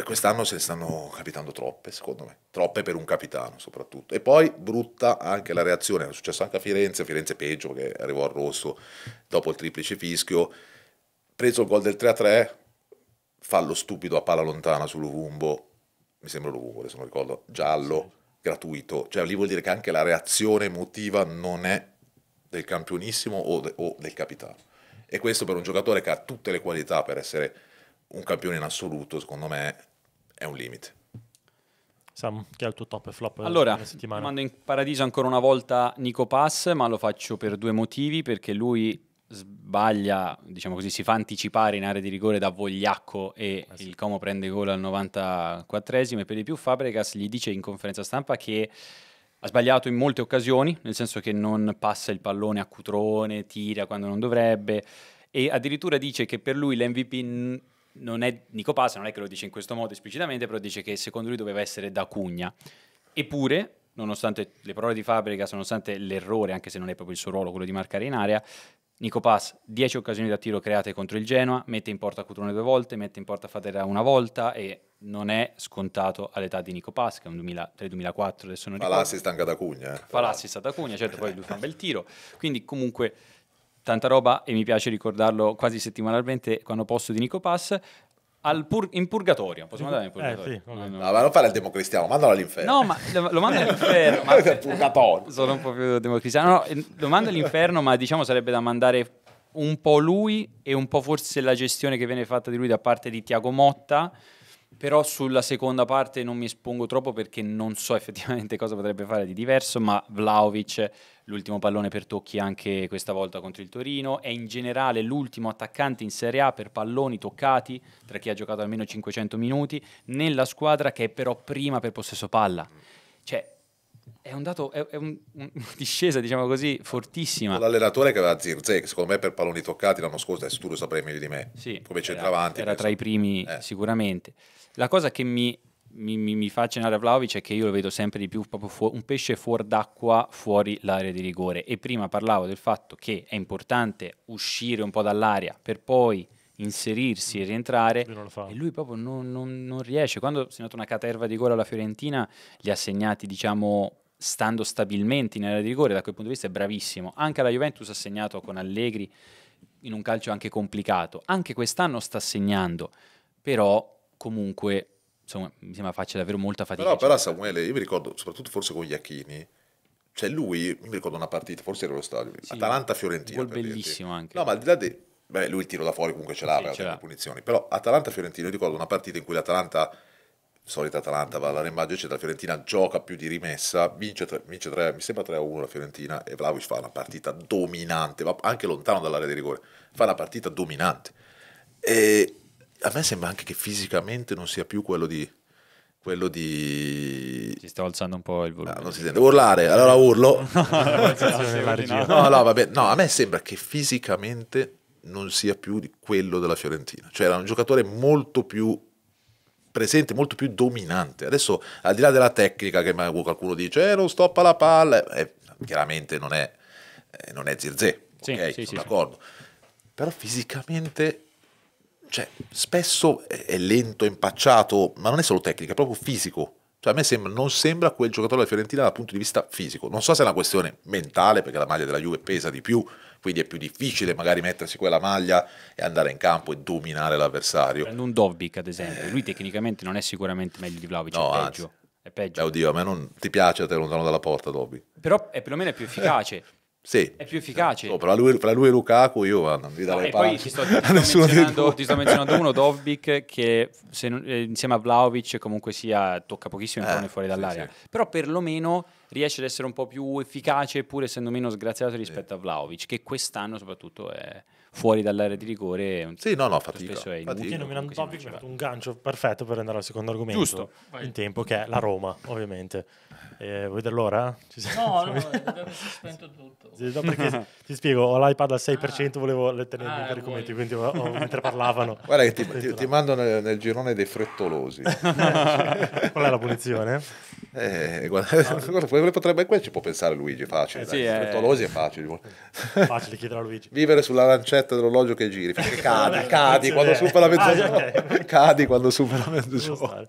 quest'anno se ne stanno capitando troppe, secondo me, troppe per un capitano soprattutto. E poi brutta anche la reazione, è successo anche a Firenze, Firenze peggio che arrivò al rosso dopo il triplice fischio, preso il gol del 3-3, fallo stupido a pala lontana sull'Uvumbo, mi sembra l'Uvumbo, adesso non ricordo, giallo, gratuito, cioè lì vuol dire che anche la reazione emotiva non è del campionissimo o, de, o del capitano. E questo per un giocatore che ha tutte le qualità per essere un campione in assoluto, secondo me, è un limite. Sam, chi è il tuo top e flop allora, della settimana? Allora, mando in paradiso ancora una volta Nico Pass, ma lo faccio per due motivi, perché lui sbaglia, diciamo così, si fa anticipare in area di rigore da Vogliacco e ah, sì. il Como prende gol al 94esimo e per di più Fabregas gli dice in conferenza stampa che ha sbagliato in molte occasioni, nel senso che non passa il pallone a cutrone, tira quando non dovrebbe e addirittura dice che per lui l'MVP non è Nico Passa, non è che lo dice in questo modo esplicitamente, però dice che secondo lui doveva essere da Cugna. Eppure nonostante le parole di Fabregas, nonostante l'errore, anche se non è proprio il suo ruolo quello di marcare in area, Nico Pass, 10 occasioni da tiro create contro il Genoa, mette in porta Cutrone due volte, mette in porta Fadera una volta e non è scontato all'età di Nico Pass, che è un 2003-2004, adesso non ricordo. Fa l'assist anche da Cugna. Eh. Fa l'assist ad Acugna, certo, poi lui fa un bel tiro. Quindi comunque tanta roba e mi piace ricordarlo quasi settimanalmente quando posso di Nico Pass. Pur- in purgatorio. Possiamo andare in purgatorio. Eh, sì, no, no. no, ma non fare il democristiano, mandalo all'inferno. No, ma lo, lo all'inferno. ma il purgatorio. Sono un po' più democristiano. No, lo mando all'inferno, ma diciamo sarebbe da mandare un po' lui e un po' forse la gestione che viene fatta di lui da parte di Tiago Motta però sulla seconda parte non mi espongo troppo perché non so effettivamente cosa potrebbe fare di diverso, ma Vlaovic, l'ultimo pallone per tocchi anche questa volta contro il Torino, è in generale l'ultimo attaccante in Serie A per palloni toccati, tra chi ha giocato almeno 500 minuti, nella squadra che è però prima per possesso palla. Cioè, è un dato, è, è un, una discesa, diciamo così, fortissima. L'allenatore che aveva Zirze, che secondo me per palloni toccati l'anno scorso, adesso tu lo saprai meglio di me, sì, come centravanti. Era, era tra i primi eh. sicuramente. La cosa che mi, mi, mi, mi fa accennare a Vlaovic è che io lo vedo sempre di più proprio fu- un pesce fuori d'acqua fuori l'area di rigore. E prima parlavo del fatto che è importante uscire un po' dall'area per poi inserirsi e rientrare lui e lui proprio non, non, non riesce quando si nota una caterva di gol alla Fiorentina li ha segnati diciamo stando stabilmente in area di rigore da quel punto di vista è bravissimo anche la Juventus ha segnato con Allegri in un calcio anche complicato anche quest'anno sta segnando però comunque insomma, mi sembra faccia davvero molta fatica. Però, però Samuele, io mi ricordo, soprattutto forse con Iacchini, cioè lui, mi ricordo una partita, forse era lo stadio, sì, Atalanta-Fiorentina. Gol bellissimo dirti. anche. No, ma al di là di... Beh, lui il tiro da fuori comunque ce l'aveva, sì, le punizioni. Però Atalanta-Fiorentina, io ricordo una partita in cui l'Atalanta, solita Atalanta, va alla Rembaggio, eccetera, la Fiorentina gioca più di rimessa, vince 3, vince 3 mi sembra 3-1 la Fiorentina, e Vlaovic fa una partita dominante, va anche lontano dall'area di rigore, fa una partita dominante. E a me sembra anche che fisicamente non sia più quello di... Quello di... Ti stavo alzando un po' il volume. Ah, non si sente. Urlare, allora urlo. no, no, vabbè, no, a me sembra che fisicamente non sia più di quello della Fiorentina. Cioè era un giocatore molto più presente, molto più dominante. Adesso, al di là della tecnica che qualcuno dice, eh, non stoppa la palla, eh, chiaramente non è, eh, non è Zirze, sì, okay, sì, sì, d'accordo. Però fisicamente cioè, spesso è lento, impacciato, ma non è solo tecnica, è proprio fisico. Cioè, a me sembra, non sembra quel giocatore della Fiorentina dal punto di vista fisico. Non so se è una questione mentale, perché la maglia della Juve pesa di più, quindi è più difficile magari mettersi quella maglia e andare in campo e dominare l'avversario. Prendo un Dovbik, ad esempio, lui tecnicamente non è sicuramente meglio di Vlaovic, no, è peggio. Anzi. È peggio. Eh, oddio, a me non ti piace te lontano dalla porta, Dobby. Però è perlomeno più efficace. Sì, è più efficace. No, fra, lui, fra, lui, e Lukaku io non gli darei no, pari. Poi ti sto, ti, sto menzionando, ti sto menzionando uno, Dovbik, che se, eh, insieme a Vlaovic comunque sia, tocca pochissimo e eh, pone fuori dall'area. Sì, sì. Però perlomeno riesce ad essere un po' più efficace pur essendo meno sgraziato rispetto sì. a Vlaovic, che quest'anno soprattutto è fuori dall'area di rigore sì, no, no, fatica, spesso è inutile. Fatica. Nominando Topic mi un gancio perfetto per andare al secondo argomento. Giusto. Vai. In tempo che è la Roma, ovviamente. Eh, vuoi dell'ora? Ci no, no, abbiamo spento tutto. No, perché ti spiego, ho l'iPad al 6%, ah. volevo tenermi ah, per i commenti, quindi ho, ho, mentre parlavano. Guarda che ti, ti, ti mando nel, nel, girone dei frettolosi. Qual è la punizione? Eh, guarda, no. potrebbe, questo ci può pensare Luigi, facile. Eh, sì, è... Eh. Frettolosi è facile. Facile, chiedere a Luigi. Vivere sull'arancetta aspetta dell'orologio che giri, perché cadi, cadi, quando supera la mezz'ora, cadi quando supera mezz'ora.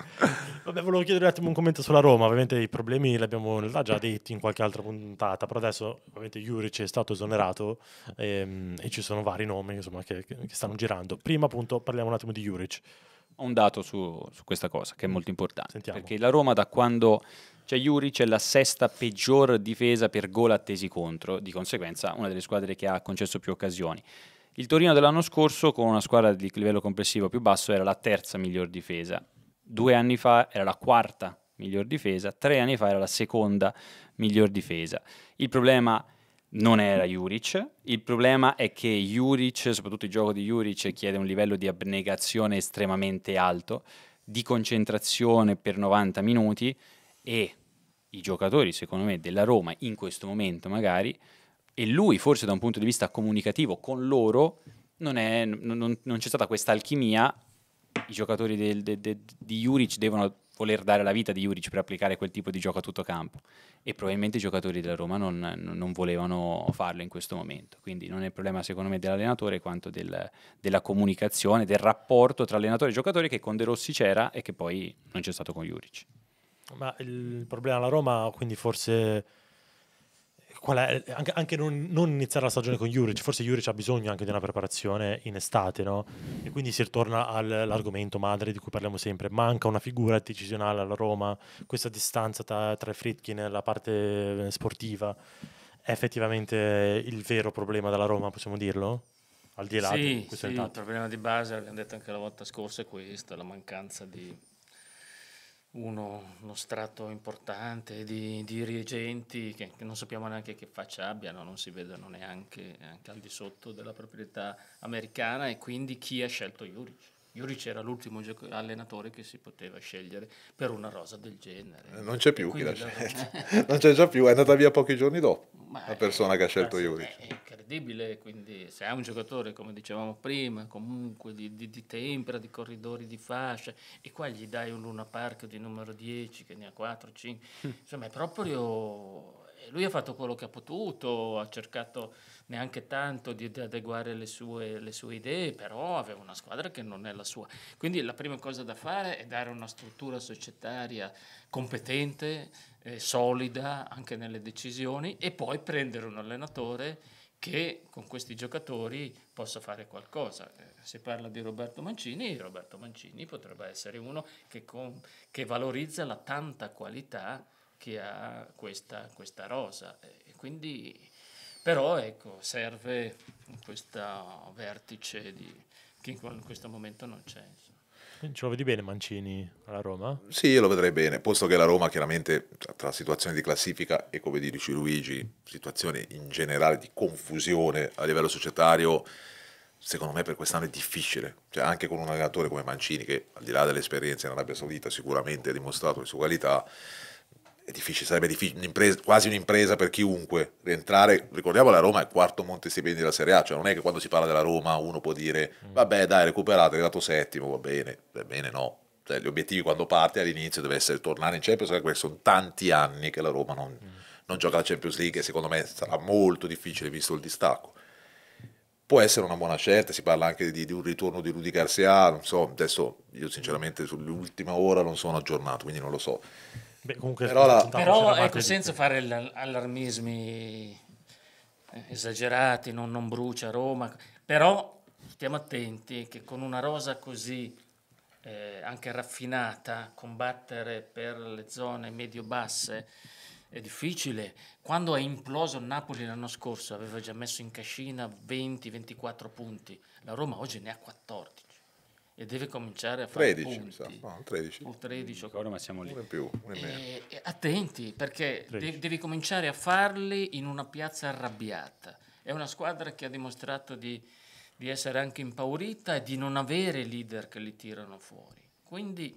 Vabbè, volevo chiedere un attimo un commento sulla Roma, ovviamente i problemi li abbiamo già detti in qualche altra puntata, però adesso ovviamente Juric è stato esonerato ehm, e ci sono vari nomi insomma, che, che, stanno girando. Prima appunto parliamo un attimo di Juric. Ho un dato su, su questa cosa che è molto importante, Sentiamo. perché la Roma da quando c'è Juric è la sesta peggior difesa per gol attesi contro, di conseguenza una delle squadre che ha concesso più occasioni. Il Torino dell'anno scorso, con una squadra di livello complessivo più basso, era la terza miglior difesa. Due anni fa era la quarta miglior difesa, tre anni fa era la seconda miglior difesa. Il problema non era Juric, il problema è che Juric, soprattutto il gioco di Juric, chiede un livello di abnegazione estremamente alto, di concentrazione per 90 minuti e i giocatori, secondo me, della Roma in questo momento magari e lui forse da un punto di vista comunicativo con loro non, è, non, non c'è stata questa alchimia, i giocatori del, de, de, di Juric devono voler dare la vita di Juric per applicare quel tipo di gioco a tutto campo e probabilmente i giocatori della Roma non, non volevano farlo in questo momento, quindi non è il problema secondo me dell'allenatore quanto del, della comunicazione, del rapporto tra allenatore e giocatore che con De Rossi c'era e che poi non c'è stato con Juric. Ma il problema alla Roma quindi forse è, anche, anche non, non, iniziare la stagione con Juric, forse Juric ha bisogno anche di una preparazione in estate, no? E quindi si ritorna all'argomento madre di cui parliamo sempre, manca una figura decisionale alla Roma, questa distanza tra, tra Fritkin nella parte eh, sportiva è effettivamente il vero problema della Roma, possiamo dirlo? Al di là sì, di questo sì, il problema di base, l'abbiamo detto anche la volta scorsa, è questo, la mancanza di uno, uno strato importante di, dirigenti che, che, non sappiamo neanche che faccia abbiano, non si vedono neanche, neanche al di sotto della proprietà americana e quindi chi ha scelto Juric. Juric era l'ultimo allenatore che si poteva scegliere per una rosa del genere. Eh, non c'è più chi l'ha scelto, non c'è già più, è andata via pochi giorni dopo Ma la persona è, che ha scelto Juric. È incredibile, quindi se è un giocatore, come dicevamo prima, comunque di, di, di tempera, di corridori, di fascia, e qua gli dai un Luna Park di numero 10 che ne ha 4, 5, insomma è proprio... Lui ha fatto quello che ha potuto, ha cercato neanche tanto di, di adeguare le sue, le sue, idee, però aveva una squadra che non è la sua. Quindi la prima cosa da fare è dare una struttura societaria competente, eh, solida anche nelle decisioni e poi prendere un allenatore che con questi giocatori possa fare qualcosa. Eh, Se parla di Roberto Mancini, Roberto Mancini potrebbe essere uno che, con, che valorizza la tanta qualità che ha questa, questa rosa. Eh, quindi però ecco, serve questo vertice di, che in questo momento non c'è. Ci lo vedi bene Mancini alla Roma? Sì, io lo vedrei bene, posto che la Roma chiaramente tra situazioni di classifica e come dice Luigi, situazioni in generale di confusione a livello societario, secondo me per quest'anno è difficile, cioè, anche con un allenatore come Mancini che al di là dell'esperienza in Arabia Saudita sicuramente ha dimostrato le sue qualità, difficile, sarebbe difficile, un'impresa, quasi un'impresa per chiunque rientrare. Ricordiamo la Roma è il quarto monte stipendi della Serie A, cioè non è che quando si parla della Roma uno può dire mm. vabbè dai recuperate, è arrivato settimo, va bene, va bene no. Cioè, gli obiettivi quando parte all'inizio deve essere tornare in Champions League, sono tanti anni che la Roma non, mm. non gioca la Champions League e secondo me sarà molto difficile visto il distacco. Può essere una buona scelta, si parla anche di, di un ritorno di Rudy Garcia, non so, adesso io sinceramente sull'ultima ora non sono aggiornato, quindi non lo so Beh, comunque, però, la... però ecco, senza fare allarmismi eh, esagerati, non, non brucia Roma, però stiamo attenti che con una rosa così eh, anche raffinata, combattere per le zone medio-basse è difficile. Quando è imploso Napoli l'anno scorso aveva già messo in cascina 20-24 punti, la Roma oggi ne ha 14 e deve cominciare a fare 13, punti. Mi No, 13. O 13. Ricordo, ma siamo lì. Uno in più, uno in meno. E, e attenti, perché de- devi cominciare a farli in una piazza arrabbiata. È una squadra che ha dimostrato di, di essere anche impaurita e di non avere leader che li tirano fuori. Quindi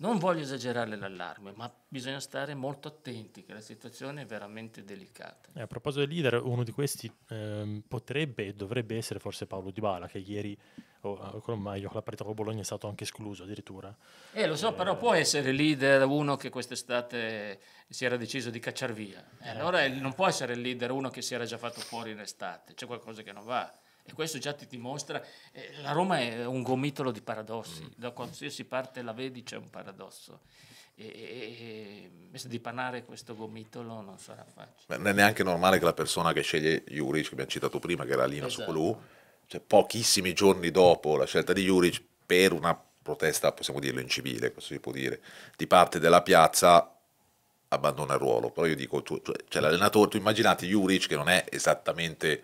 non voglio esagerare l'allarme, ma bisogna stare molto attenti che la situazione è veramente delicata. Eh, a proposito del leader, uno di questi eh, potrebbe e dovrebbe essere forse Paolo Di Bala, che ieri o con Maio, con la partita con Bologna è stato anche escluso addirittura. Eh, lo so, eh, però può essere leader uno che quest'estate si era deciso di cacciare via. Eh, allora eh. non può essere leader uno che si era già fatto fuori in estate, c'è qualcosa che non va. E questo già ti dimostra, eh, la Roma è un gomitolo di paradossi, mm. da qualsiasi parte la vedi c'è un paradosso. E, e, e dipanare questo gomitolo non sarà facile. non è neanche normale che la persona che sceglie Juric, che abbiamo citato prima, che era Lina esatto. Sokolou, cioè pochissimi giorni dopo la scelta di Juric per una protesta, possiamo dirlo incivile, questo si può dire, di parte della piazza abbandona il ruolo. Però io dico, tu, cioè, cioè l'allenatore, tu immaginate Juric che non è esattamente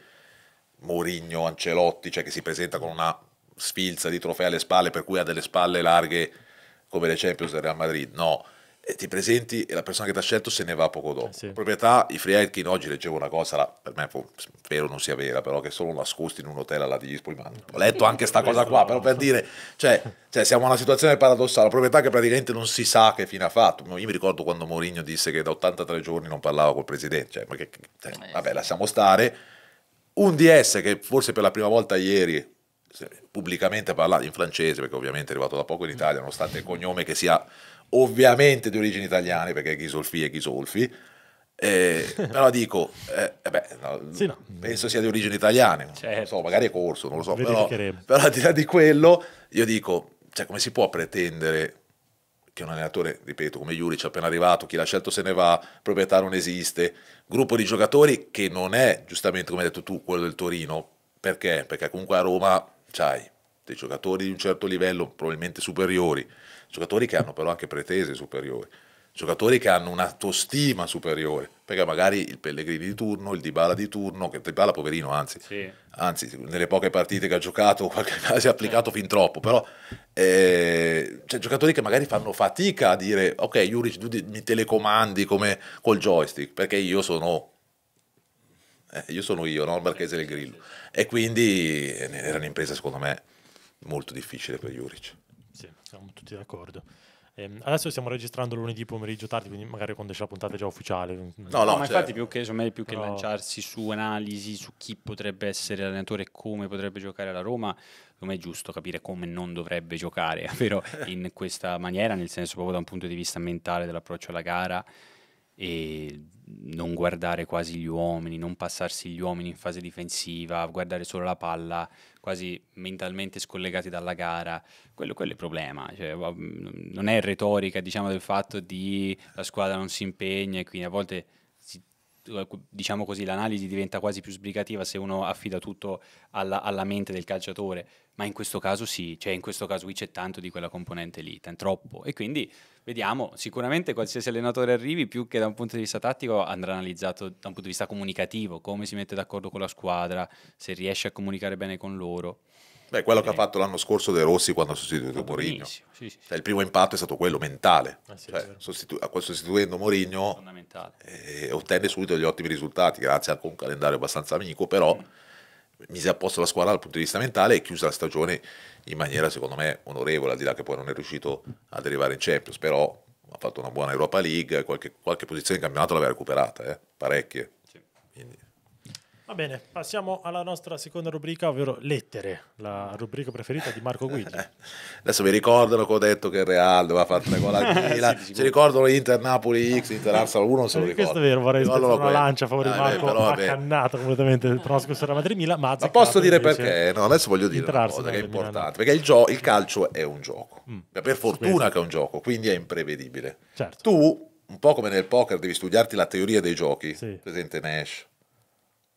Mourinho, Ancelotti, cioè che si presenta con una sfilza di trofei alle spalle per cui ha delle spalle larghe come le Champions del Real Madrid, no. E ti presenti e la persona che ti ha scelto se ne va poco dopo. Eh sì. Proprietà, i free Aitkin oggi leggevo una cosa, la, per me spero non sia vera, però che sono nascosti in un hotel alla Digispoli, ma ho letto anche sta cosa qua, però per dire, cioè, cioè siamo in una situazione paradossale, la proprietà che praticamente non si sa che fine ha fatto. Io mi ricordo quando Mourinho disse che da 83 giorni non parlava col presidente, cioè, perché, cioè, eh. vabbè lasciamo stare, un DS che forse per la prima volta ieri pubblicamente parlato in francese, perché ovviamente è arrivato da poco in Italia, nonostante il cognome che sia ovviamente di origini italiane, perché è Ghisolfi e Ghisolfi. Eh, però dico, eh, eh, beh, no, sì, no. penso sia di origini italiane, certo. so, magari è corso, non lo so, però, però al di là di quello, io dico, cioè, come si può pretendere che è un allenatore, ripeto, come Juric appena arrivato, chi l'ha scelto se ne va, proprietà non esiste, gruppo di giocatori che non è giustamente come hai detto tu quello del Torino, perché? Perché comunque a Roma c'hai dei giocatori di un certo livello probabilmente superiori, giocatori che hanno però anche pretese superiori giocatori che hanno un'autostima superiore, perché magari il Pellegrini di turno, il Dybala di turno, che Dybala poverino anzi, sì. anzi nelle poche partite che ha giocato qualche si è applicato fin troppo, però eh, c'è cioè, giocatori che magari fanno fatica a dire ok Juric tu mi telecomandi come col joystick, perché io sono eh, io sono io, non il Marchese del Grillo. E quindi eh, era un'impresa secondo me molto difficile per Juric. Sì, siamo tutti d'accordo. Ehm, adesso stiamo registrando lunedì pomeriggio tardi, quindi magari quando c'è la puntata già ufficiale. No, no, ma cioè... infatti più che, insomma, più che no. lanciarsi su analisi su chi potrebbe essere l'allenatore e come potrebbe giocare la Roma, non è giusto capire come non dovrebbe giocare, però in questa maniera, nel senso proprio da un punto di vista mentale dell'approccio alla gara e non guardare quasi gli uomini, non passarsi gli uomini in fase difensiva, guardare solo la palla, quasi mentalmente scollegati dalla gara, quello, quello è il problema, cioè, non è retorica diciamo, del fatto di la squadra non si impegna e quindi a volte diciamo così, l'analisi diventa quasi più sbrigativa se uno affida tutto alla, alla mente del calciatore ma in questo caso sì, cioè in questo caso qui c'è tanto di quella componente lì, troppo. E quindi vediamo, sicuramente qualsiasi allenatore arrivi, più che da un punto di vista tattico, andrà analizzato da un punto di vista comunicativo, come si mette d'accordo con la squadra, se riesce a comunicare bene con loro. Beh, quello eh. che ha eh. fatto l'anno scorso De Rossi quando ha sostituito Mourinho. Sì, sì, sì. cioè, il primo impatto è stato quello mentale. Ah, cioè, sostitu- sostituendo Mourinho eh, ottenne subito degli ottimi risultati, grazie a un calendario abbastanza amico, però... Mm mise a posto la squadra dal punto di vista mentale e chiuse la stagione in maniera secondo me onorevole, al di là che poi non è riuscito ad arrivare in Champions, però ha fatto una buona Europa League, qualche, qualche posizione in campionato l'aveva recuperata, eh? parecchie. Quindi. Va bene, passiamo alla nostra seconda rubrica, ovvero lettere, la rubrica preferita di Marco Guidi. Adesso vi ricordano che ho detto che il Real doveva fare tre gol a Milan, sì, ricordano Inter Napoli X, Inter Arsenal 1, se lo ricordo. Eh, questo è vero, vorrei spezzare una lancia a favore ah, di Marco, però, accannato completamente il prossimo sera Madrid Milan, ma, ma posso dire perché? No, adesso voglio dire una cosa che è importante, perché il, gio- il, calcio è un gioco. Mm. Cioè, per fortuna che è un gioco, quindi è imprevedibile. Certo. Tu un po' come nel poker devi studiarti la teoria dei giochi, sì. presente Nash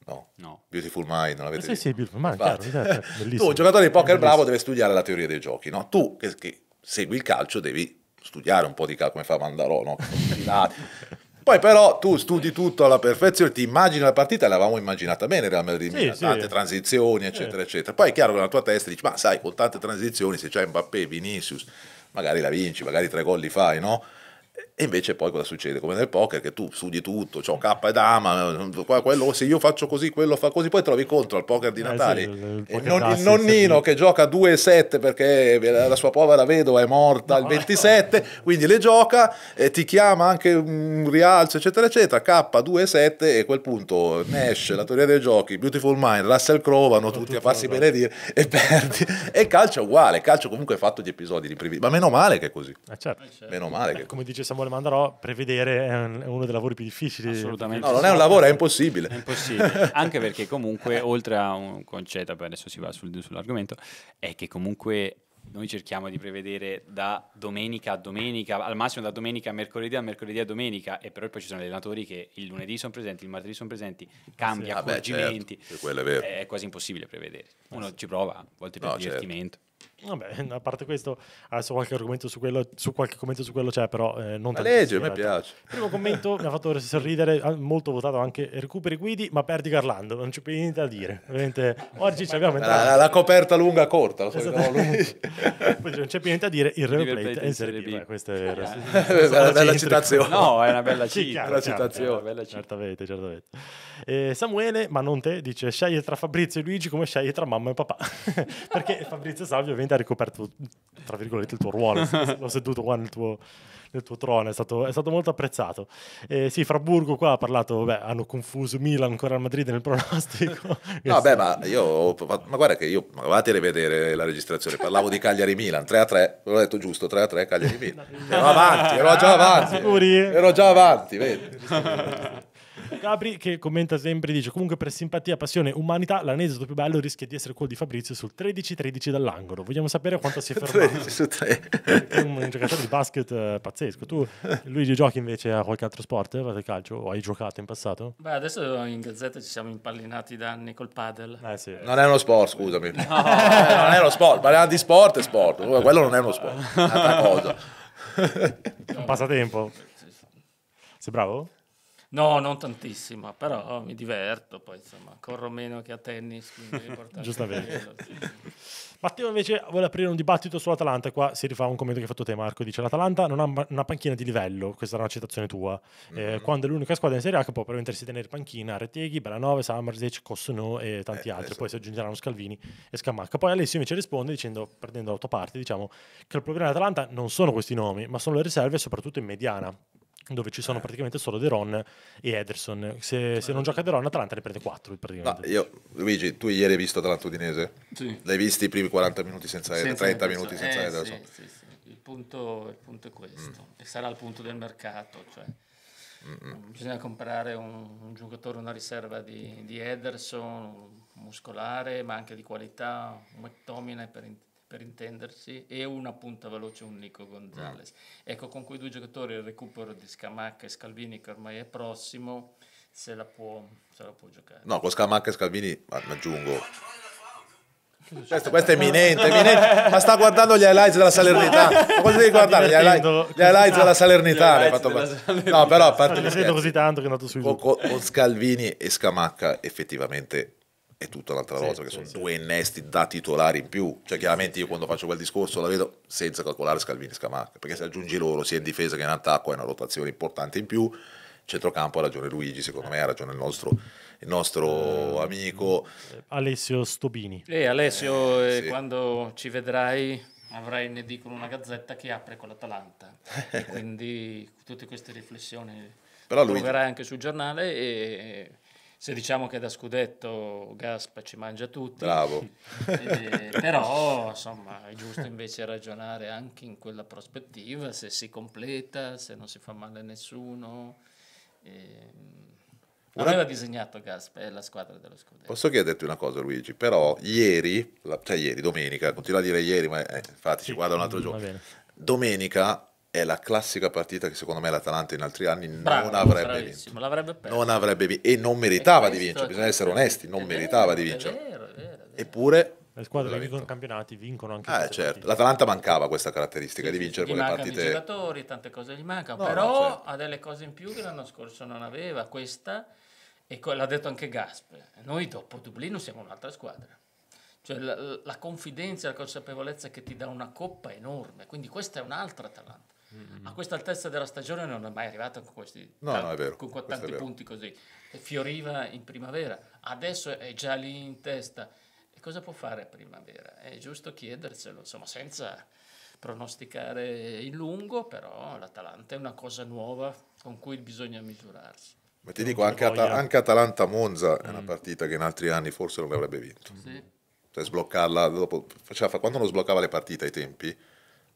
No. no. Beautiful Mind, non l'avete eh, Sì, sì, Beautiful Mind, chiaro, certo, Tu, un giocatore di poker bravo, deve studiare la teoria dei giochi, no? Tu, che, che segui il calcio, devi studiare un po' di calcio, come fa Mandarò, no? Poi però tu studi tutto alla perfezione, ti immagini la partita, l'avevamo immaginata bene Real Madrid, sì, sì, tante transizioni, eccetera, eh. eccetera. Poi è chiaro che nella tua testa dici, ma sai, con tante transizioni, se c'è Mbappé, Vinicius, magari la vinci, magari tre gol li fai, no? E invece poi cosa succede? Come nel poker, che tu studi tutto, c'ho K e dama, quello, se io faccio così, quello fa così, poi trovi contro al poker di Natale. Eh sì, il, il, non, il, nonnino che gioca 2 7 perché la sua povera vedova è morta al no, 27, no. quindi le gioca, e eh, ti chiama anche un rialzo, eccetera, eccetera, K 2 7 e a quel punto Nash, la teoria dei giochi, Beautiful Mind, Russell Crowe vanno tutti a farsi benedire e perdi. E calcio è uguale, calcio comunque è fatto di episodi di privilegi, ma meno male che è così. Eh certo. Meno male che... Come dice Samuel domanda no, prevedere è uno dei lavori più difficili. Assolutamente. No, non è un lavoro, è impossibile. È impossibile. Anche perché comunque, oltre a un concetto, poi adesso si va sul, sull'argomento, è che comunque noi cerchiamo di prevedere da domenica a domenica, al massimo da domenica a mercoledì, a mercoledì a domenica, e però poi ci sono allenatori che il lunedì sono presenti, il martedì sono presenti, cambia sì. Ah certo, accorgimenti, certo. è, è, quasi impossibile prevedere. Uno sì. ci prova, a volte per no, certo. divertimento. Certo. Vabbè, a parte questo, adesso qualche argomento su quello, su qualche commento su quello c'è, però eh, non La legge, a me esatto. piace. Primo commento mi ha fatto sorridere, ah, molto votato anche recuperi guidi, ma perdi Garlando, non c'è più niente da dire. Ovviamente oggi ci abbiamo entrato. La, la, coperta lunga corta, la esatto. no, lunga. non c'è più niente da dire, il River Plate è in Serie B. Beh, questa è vero. bella, bella citazione. No, è una bella, cita, chiaro, una chiaro, citazione. Certo, bella citazione. Certamente, certamente. Eh, Samuele, ma non te, dice scegli tra Fabrizio e Luigi come scegli tra mamma e papà. Perché Fabrizio Salvi ovviamente ha ricoperto, tra virgolette, il tuo ruolo, l'ho seduto qua nel tuo, nel tuo trono, è stato, è stato, molto apprezzato. Eh, sì, Fraburgo qua ha parlato, beh, hanno confuso Milan ancora al Madrid nel pronostico. no, beh, ma io, ma guarda che io, ma vatti a rivedere la registrazione, parlavo di Cagliari-Milan, 3-3, l'ho detto giusto, 3-3 Cagliari-Milan. Ero avanti, ero già avanti, ero già avanti, vedi. Gabri che commenta sempre dice comunque per simpatia, passione, umanità l'anesodo più bello rischia di essere quello di Fabrizio sul 13-13 dall'angolo. Vogliamo sapere quanto si è fermato. 13 su 3. È un giocatore di basket eh, pazzesco. Tu Luigi giochi invece a qualche altro sport, eh, al calcio o hai giocato in passato? Beh, adesso in Gazzetta ci siamo impallinati da anni col padel. Eh, sì. Non è uno sport, scusami. No. non è uno sport, parliamo di sport e sport. Quello non è uno sport, è un'altra cosa. un passatempo. Sei bravo? No, non tantissima, però mi diverto, poi insomma, corro meno che a tennis, Giustamente. Matteo invece vuole aprire un dibattito sull'Atalanta, qua si rifà un commento che hai fatto te Marco, dice l'Atalanta non ha una panchina di livello, questa era una citazione tua, eh, mm-hmm. quando è l'unica squadra in Serie A che può permettersi di tenere panchina Reteghi, Belanove, Samarzic, Cossono e tanti eh, altri, esatto. poi si aggiungeranno Scalvini e Scamacca. Poi Alessio invece risponde dicendo, prendendo la tua parte, diciamo che il problema dell'Atalanta non sono questi nomi, ma sono le riserve soprattutto in mediana, dove ci sono eh. praticamente solo Deron e Ederson. Se, se non eh. gioca Deron, Atalanta ne prende 4. No, io, Luigi, tu ieri hai visto Atalanta Udinese? Sì. L'hai visto i primi 40 minuti senza, senza 30 Ederson. minuti eh, senza eh, Ederson? Sì, sì, il, punto, il punto, è questo, mm. e sarà il punto del mercato. Cioè, mm, bisogna comprare un, un, giocatore, una riserva di, di Ederson, muscolare, ma anche di qualità, un McTominay per, per intendersi, e una punta veloce, un Nico Gonzalez. Ecco, con quei due giocatori il recupero di Scamacca e Scalvini, che ormai è prossimo, se la può, se la può giocare. No, con Scamacca e Scalvini, aggiungo, questo, questo, è imminente, imminente. ma sta guardando gli highlights della Salernitana. cosa devi guardare? Gli highlights, gli highlights della Salernitana. Highlights della Salernità. No, però a parte così tanto che è andato sui con, con Scalvini e Scamacca, effettivamente è tutta un'altra sì, cosa, che sì, sono due innesti da titolari in più. Cioè, chiaramente io quando faccio quel discorso la vedo senza calcolare Scalvini e Scamacca, perché se aggiungi loro sia in difesa che in attacco è una rotazione importante in più. Centrocampo ha ragione Luigi, secondo me ha ragione il nostro, il nostro eh, amico Alessio Stobini. E eh, Alessio, eh, quando ci vedrai avrai ne dicono una gazzetta che apre con l'Atalanta. quindi tutte queste riflessioni Però lo troverai anche sul giornale e se diciamo che da scudetto Gaspa ci mangia tutti. Bravo. eh, però insomma è giusto invece ragionare anche in quella prospettiva, se si completa, se non si fa male a nessuno. Eh, Aveva disegnato Gaspa è la squadra dello scudetto. Posso chiederti una cosa, Luigi? Però ieri, la, cioè ieri, domenica, continua a dire ieri, ma eh, infatti sì, ci guarda un altro mm, giorno. Domenica è la classica partita che secondo me l'Atalanta in altri anni Bravo, non avrebbe vinto. L'avrebbe perso. Non avrebbe vinto e non meritava e di vincere, bisogna essere onesti, non vero, meritava di vincere. È vero, è vero, è Eppure le squadre che vincono campionati vincono anche ah, certo. Partite. L'Atalanta mancava questa caratteristica sì, di vincere quelle partite. I giocatori, tante cose gli mancano, no, però no, certo. ha delle cose in più che l'anno scorso non aveva. Questa e l'ha detto anche Gasper. Noi dopo Dublino siamo un'altra squadra. Cioè la, la confidenza, la consapevolezza che ti dà una coppa enorme, quindi questa è un'altra Atalanta Mm-hmm. A questa altezza della stagione non è mai arrivata con questi no, tanti, no, vero, con tanti punti così. Fioriva in primavera, adesso è già lì in testa. E cosa può fare a primavera? È giusto chiederselo, insomma, senza pronosticare in lungo, però l'Atalanta è una cosa nuova con cui bisogna misurarsi. Ma ti dico, anche, At- anche Atalanta-Monza mm. è una mm. partita che in altri anni forse non avrebbe vinto. Sì. Cioè sbloccarla, dopo, faceva, quando non sbloccava le partite ai tempi,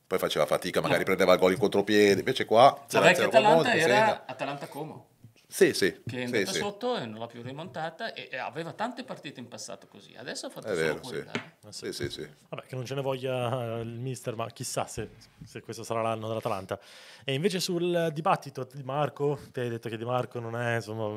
poi faceva fatica, magari eh. prendeva il gol in contropiede, invece qua... La vecchia Atalanta era Atalanta Como. Sì, sì. Che è andata sì, sotto sì. e non l'ha più rimontata e, aveva tante partite in passato così. Adesso ha fatto è vero, quella. Eh. Ah, sì. Sì, sì, Vabbè, che non ce ne voglia eh, il mister, ma chissà se, se questo sarà l'anno dell'Atalanta. E invece sul dibattito di Marco, ti hai detto che Di Marco non è, insomma...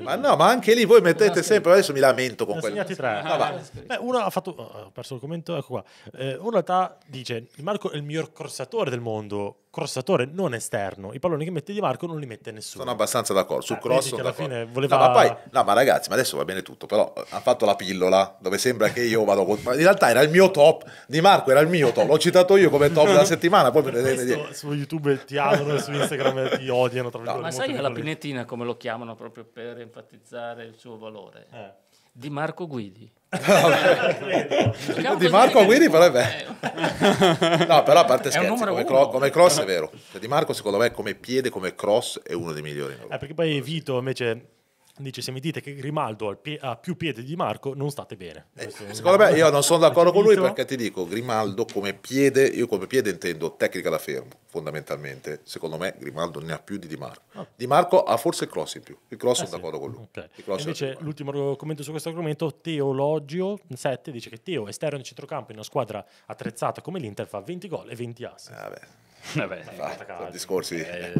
Ma no, ma anche lì voi mettete sempre, adesso mi lamento con quello. Segnati tre. Ah, ah, Beh, uno ha fatto, eh, ho perso il commento, ecco qua. Eh, uno in realtà dice, Di Marco è il miglior corsatore del mondo, crossatore non esterno. I palloni che mette Di Marco non li mette nessuno. Sono abbastanza d'accordo. Sul ah, cross eh, alla fine voleva... no, ma poi, no, ma ragazzi, ma adesso va bene tutto. Però eh, ha fatto la pillola dove sembra che io vado. Con... in realtà era il mio top. Di Marco era il mio top. L'ho citato io come top della settimana. Poi per me ne Su YouTube ti e su Instagram ti odiano. Tra no, ma sai che la pinetina come lo chiamano proprio per enfatizzare il suo valore? Eh di Marco Guidi. Ah, di Marco Guidi però è vero no però a parte scherzi come, cro- come, cross è vero cioè, Di Marco secondo me come piede come cross è uno dei migliori eh, perché poi Vito invece Dice: Se mi dite che Grimaldo ha, pie- ha più piede di Marco, non state bene. Eh, secondo me, io non sono d'accordo con lui perché ti dico: Grimaldo come piede, io come piede intendo tecnica da fermo, fondamentalmente. Secondo me, Grimaldo ne ha più di Di Marco. Ah. Di Marco ha forse il cross in più. Il cross eh, sono sì. d'accordo con lui. Okay. Invece, l'ultimo commento su questo argomento: Teologio 7 dice che Teo, esterno di centrocampo in una squadra attrezzata come l'Inter, fa 20 gol e 20 ass. Eh, vabbè, eh vabbè, vabbè discorsi. Eh,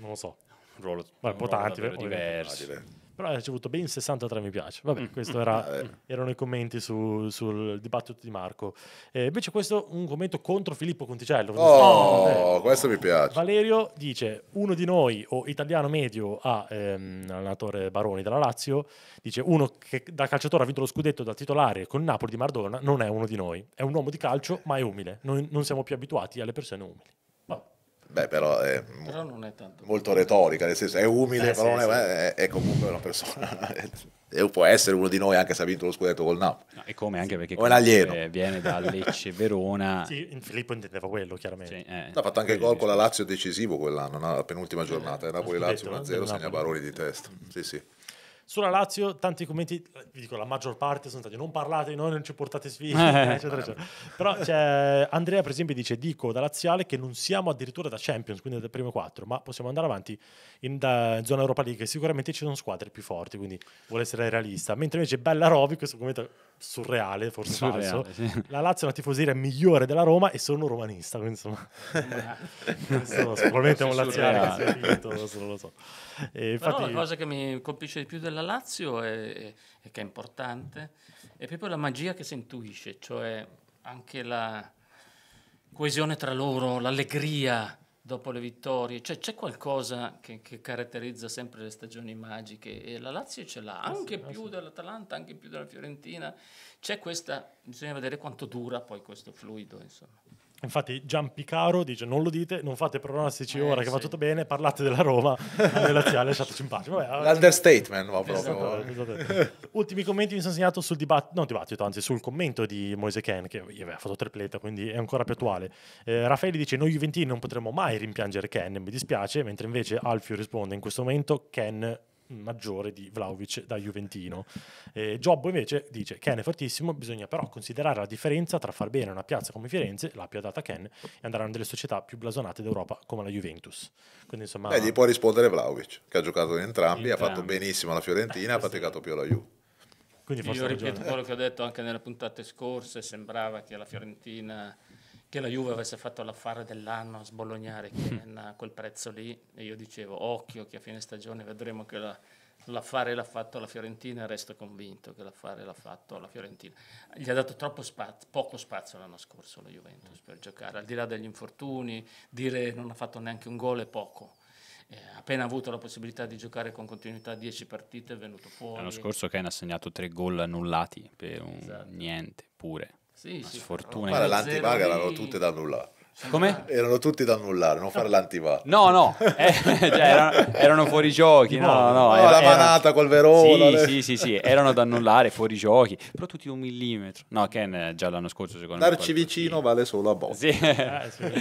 non lo so ruolo, Vabbè, un ruolo diverso. diverso. diverso. Però ha ricevuto ben 63 mi piace. Vabbè, mm. questo era, ah, eh. erano i commenti su, sul dibattito di Marco. Eh, invece questo è un commento contro Filippo Conticello. Oh, questo mi piace. Valerio dice, uno di noi o italiano medio a ehm, allenatore Baroni della Lazio, dice uno che da calciatore ha vinto lo scudetto da titolare con Napoli di Mardona, non è uno di noi. È un uomo di calcio, ma è umile. Noi non siamo più abituati alle persone umili. Beh, però è, però non è tanto molto retorica, nel senso è umile, eh, però sì, è, sì. Eh, è, comunque una persona. È, può essere uno di noi anche se ha vinto lo scudetto col Napoli. No, e come anche perché un alieno. viene da Lecce Verona. sì, Filippo intendeva quello, chiaramente. Sì, eh, ha fatto anche gol con la Lazio decisivo quell'anno, la penultima giornata, Napoli-Lazio eh, 1-0, eh, segna Baroni di testa. Sì, sì. Sulla Lazio, tanti commenti, vi dico la maggior parte, sono stati non parlate di noi, non ci portate sfide, eh, eh. eccetera, eccetera. Però cioè, Andrea, per esempio, dice: Dico da Laziale che non siamo addirittura da Champions, quindi dal primo quattro, ma possiamo andare avanti in, da, zona Europa League. Sicuramente ci sono squadre più forti, quindi vuole essere realista. Mentre invece Bella Rovi, questo commento surreale, forse surreale, falso. Sì. La Lazio è la tifoseria migliore della Roma e sono romanista, quindi insomma. Eh. sono sicuramente un laziale che non lo so. E infatti... Però la cosa che mi colpisce di più della Lazio e che è importante, è proprio la magia che si intuisce, cioè anche la coesione tra loro, l'allegria, dopo le vittorie, cioè c'è qualcosa che, che, caratterizza sempre le stagioni magiche e la Lazio ce l'ha, ah, anche ah, sì, più ah, sì. dell'Atalanta, anche più della Fiorentina, c'è questa, bisogna vedere quanto dura poi questo fluido, insomma. Infatti Giampicaro dice non lo dite, non fate pronostici eh, ora che sì. va tutto bene, parlate della Roma, della Zia, lasciateci in pace. Vabbè, ah, L'understatement va proprio. Esatto, Ultimi commenti mi sono segnato sul dibattito, non dibattito, anzi sul commento di Moise Ken, che aveva fatto tripletta, quindi è ancora più attuale. Eh, Raffaele dice noi Juventini non potremo mai rimpiangere Ken, mi dispiace, mentre invece Alfio risponde in questo momento Ken maggiore di Vlaovic da Juventino. Giobbo invece dice Ken è fortissimo, bisogna però considerare la differenza tra far bene una piazza come Firenze, la più adatta a Ken, e andare a una delle società più blasonate d'Europa come la Juventus. Quindi insomma... E gli può rispondere Vlaovic, che ha giocato in entrambi, ha fatto benissimo alla Fiorentina, eh, ha faticato più alla Juve. Quindi Io ripeto ragione. quello che ho detto anche nelle puntate scorse, sembrava che la Fiorentina che la Juve avesse fatto l'affare dell'anno a sbolognare Kien a quel prezzo lì e io dicevo occhio che a fine stagione vedremo che la, l'affare l'ha fatto la Fiorentina e resto convinto che l'affare l'ha fatto la Fiorentina. Gli ha dato troppo spazio, poco spazio l'anno scorso la Juventus per giocare, al di là degli infortuni, dire non ha fatto neanche un gol è poco. Eh, appena avuto la possibilità di giocare con continuità 10 partite è venuto fuori. L'anno scorso Ken ha segnato 3 gol annullati per un esatto. niente pure sì, sfortune. Ma le antimaga tutte da nulla. Come? Erano tutti da annullare, non fare l'antivax. No, no, eh, cioè erano, erano fuori giochi. No, no, no, oh, era, la manata era... col Verona. Sì, le... Eh. sì, sì, sì, erano da annullare, fuori giochi, però tutti un millimetro. No, Ken eh, già l'anno scorso secondo Darci me. Darci vicino sì. vale solo a botte. Sì. Eh, sì,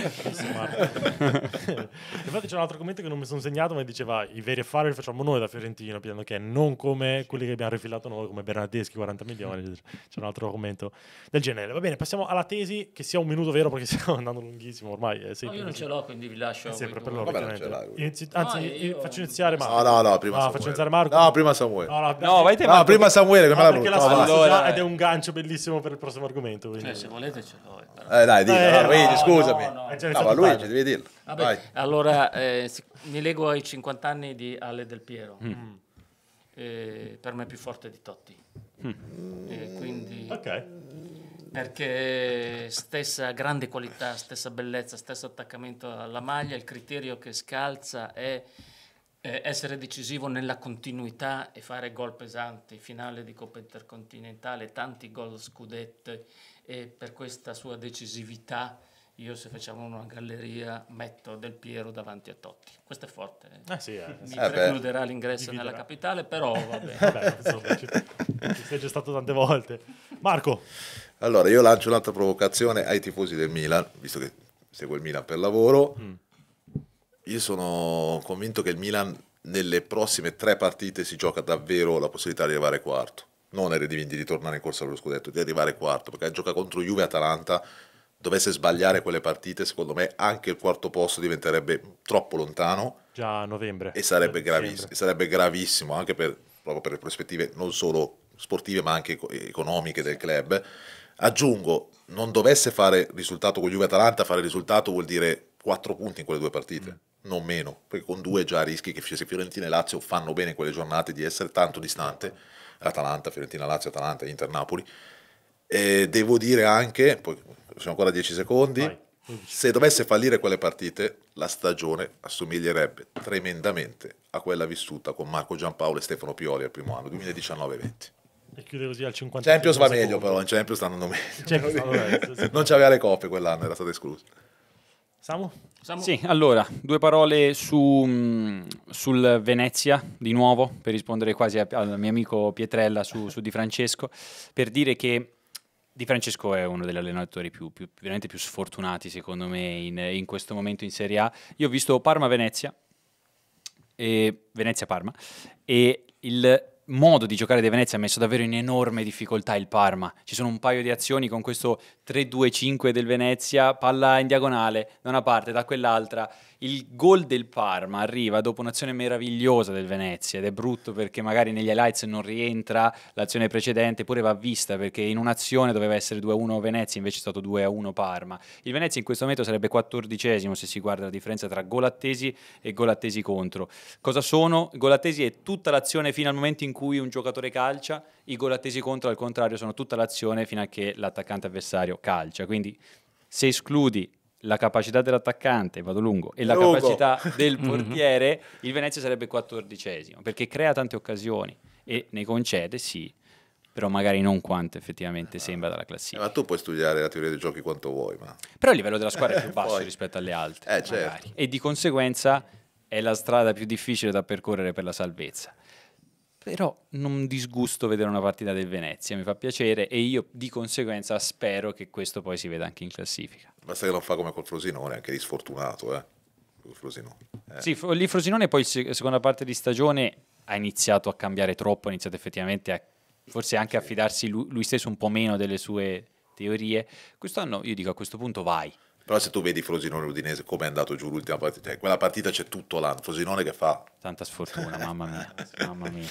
Infatti c'è un altro commento che non mi sono segnato, ma diceva i veri affari li facciamo noi da Fiorentino, piano che non come quelli che abbiamo rifilato noi, come Bernardeschi, 40 milioni. C'è un altro commento del genere. Va bene, passiamo alla tesi che sia un minuto vero perché stiamo andando lungo lunghissimo ormai. È no, io non ce l'ho, quindi vi lascio. È sempre per loro. Inizi- anzi, no, io... faccio iniziare Marco. No, no, no, prima no, ah, faccio iniziare Marco. No, prima Samuele. No, no, no vai te Marco. prima Samuele, che me la brutta. La allora, ed è un gancio bellissimo per il prossimo argomento. Quindi. Cioè, se volete ce l'ho. Eh, dai, dillo, eh, Luigi, scusami. No, no. Eh, ma Luigi, devi dirlo. Vabbè, allora, eh, mi leggo ai 50 anni di Ale Del Piero. Mm. Eh, per me è più forte di Totti. Mm. quindi... Ok perché stessa grande qualità, stessa bellezza, stesso attaccamento alla maglia, il criterio che scalza è eh, essere decisivo nella continuità e fare gol pesanti, finale di Coppa Intercontinentale, tanti gol scudette e per questa sua decisività io se facciamo una galleria metto Del Piero davanti a Totti. Questo è forte. Eh? Eh sì, Mi eh precluderà l'ingresso Dividerà. nella capitale, però va bene. ci, ci sei già stato tante volte. Marco. Allora, io lancio un'altra provocazione ai tifosi del Milan, visto che seguo il Milan per lavoro. Mm. Io sono convinto che il Milan nelle prossime tre partite si gioca davvero la possibilità di arrivare quarto. Non di ritornare in corsa allo scudetto, di arrivare quarto, perché gioca contro Juve e Atalanta. Dovesse sbagliare quelle partite, secondo me anche il quarto posto diventerebbe troppo lontano. Già a novembre. E sarebbe, graviss- e sarebbe gravissimo, anche per, proprio per le prospettive non solo sportive ma anche economiche del club Aggiungo, non dovesse fare risultato con Juve-Atalanta, fare risultato vuol dire 4 punti in quelle due partite, mm. non meno, perché con due già rischi che Fiorentina e Lazio fanno bene quelle giornate di essere tanto distante, Atalanta, Fiorentina, Lazio, Atalanta, Inter, Napoli. E devo dire anche, poi sono ancora 10 secondi, Vai. se dovesse fallire quelle partite, la stagione assomiglierebbe tremendamente a quella vissuta con Marco Giampaolo e Stefano Pioli al primo anno, 2019-20. E chiude così al 50. Champions va meglio però, in Champions stanno andando meglio. Champions sta andando non c'aveva le coppe quell'anno, era stato escluso. Samu? Samu? Sì, allora, due parole su, mm, sul Venezia, di nuovo, per rispondere quasi al mio amico Pietrella su, su Di Francesco, per dire che Di Francesco è uno degli allenatori più, più veramente più sfortunati, secondo me, in, in, questo momento in Serie A. Io ho visto Parma-Venezia, e, Venezia-Parma, e il modo di giocare di Venezia ha messo davvero in enorme difficoltà il Parma. Ci sono un paio di azioni con questo 3-2-5 del Venezia, palla in diagonale da una parte, da quell'altra. Il gol del Parma arriva dopo un'azione meravigliosa del Venezia ed è brutto perché magari negli highlights non rientra l'azione precedente, pure va vista perché in un'azione doveva essere 2-1 Venezia, invece è stato 2-1 Parma. Il Venezia in questo momento sarebbe quattordicesimo se si guarda la differenza tra gol attesi e gol attesi contro. Cosa sono? Gol attesi è tutta l'azione fino al momento in cui un giocatore calcia, i gol attesi contro al contrario sono tutta l'azione fino a che l'attaccante avversario calcia. Quindi se escludi la capacità dell'attaccante, vado lungo, e la lungo. capacità del mhm. portiere, il Venezia sarebbe quattordicesimo, perché crea tante occasioni e ne concede, sì, però magari non quanto effettivamente sembra dalla classifica. Eh, ma tu puoi studiare la teoria dei giochi quanto vuoi, ma... Però il livello della squadra è più basso Poi... rispetto alle altre, eh, certo. E di conseguenza è la strada più difficile da percorrere per la salvezza però non disgusto vedere una partita del Venezia, mi fa piacere e io di conseguenza spero che questo poi si veda anche in classifica. Basta che lo fa come col Frosinone, anche di sfortunato, eh. Frosinone. Eh. Sì, lì Frosinone poi seconda parte di stagione ha iniziato a cambiare troppo, ha iniziato effettivamente a forse anche a fidarsi lui stesso un po' meno delle sue teorie. Quest'anno io dico a questo punto vai. Però se tu vedi Frosinone Udinese come è andato giù l'ultima partita, cioè quella partita c'è tutto l'anno, Frosinone che fa... Tanta sfortuna, mamma mia, mamma mia.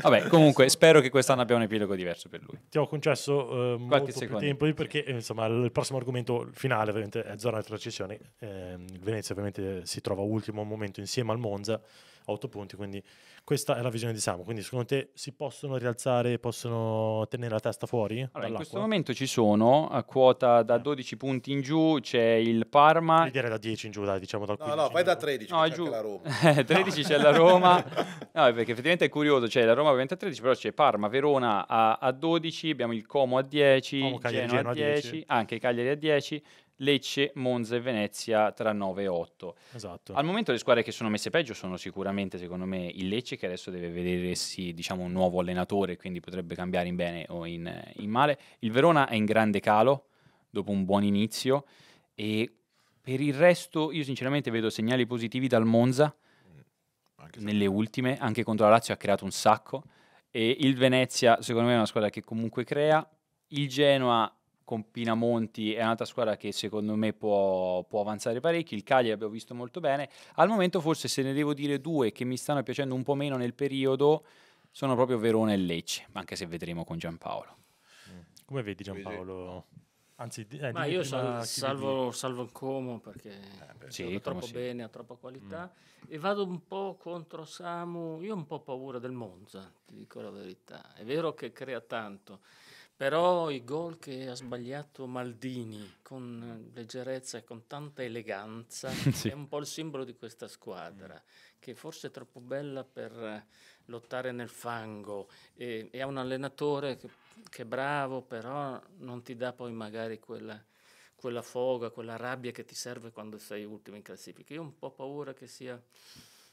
Vabbè, comunque spero che quest'anno abbia un epilogo diverso per lui. Ti ho concesso eh, molto secondi. più tempo perché eh, insomma il prossimo argomento finale ovviamente è zona di trascissione. Eh, il Venezia ovviamente si trova ultimo momento insieme al Monza. 8 punti, quindi questa è la visione di Samu. Quindi secondo te si possono rialzare, possono tenere la testa fuori? Allora, in questo momento ci sono a quota da 12 eh. punti in giù, c'è il Parma. Io direi da 10 in giù, dai, diciamo dal 15. No, no, vai da 13, no, giù. la Roma. 13 c'è la Roma. no, perché effettivamente è curioso, c'è cioè, la Roma ovviamente a 13, però c'è Parma, Verona a, a 12, abbiamo il Como a 10, Como, Cagliari, Genoa, Genoa a 10, 10. anche Cagliari a 10. Lecce, Monza e Venezia tra 9 e 8. Esatto. Al momento le squadre che sono messe peggio sono sicuramente, secondo me, il Lecce che adesso deve vedersi diciamo, un nuovo allenatore, quindi potrebbe cambiare in bene o in, in male. Il Verona è in grande calo dopo un buon inizio e per il resto io sinceramente vedo segnali positivi dal Monza mm, nelle ultime, anche contro la Lazio ha creato un sacco. E il Venezia, secondo me, è una squadra che comunque crea. Il Genoa con Pinamonti è un'altra squadra che secondo me può, può, avanzare parecchio, il Cagliari abbiamo visto molto bene, al momento forse se ne devo dire due che mi stanno piacendo un po' meno nel periodo sono proprio Verona e Lecce, anche se vedremo con Giampaolo. Mm. Come vedi Giampaolo? Anzi, eh, ma io sal- salvo, salvo, il Como perché eh, sì, troppo sì. bene, ha troppa qualità mm. e vado un po' contro Samu. Io ho un po' paura del Monza, ti dico la verità. È vero che crea tanto, però i gol che ha sbagliato Maldini con leggerezza e con tanta eleganza sì. è un po' il simbolo di questa squadra, che forse è troppo bella per lottare nel fango e, e ha un allenatore che, che, è bravo, però non ti dà poi magari quella, quella foga, quella rabbia che ti serve quando sei ultimo in classifica. Io ho un po' paura che sia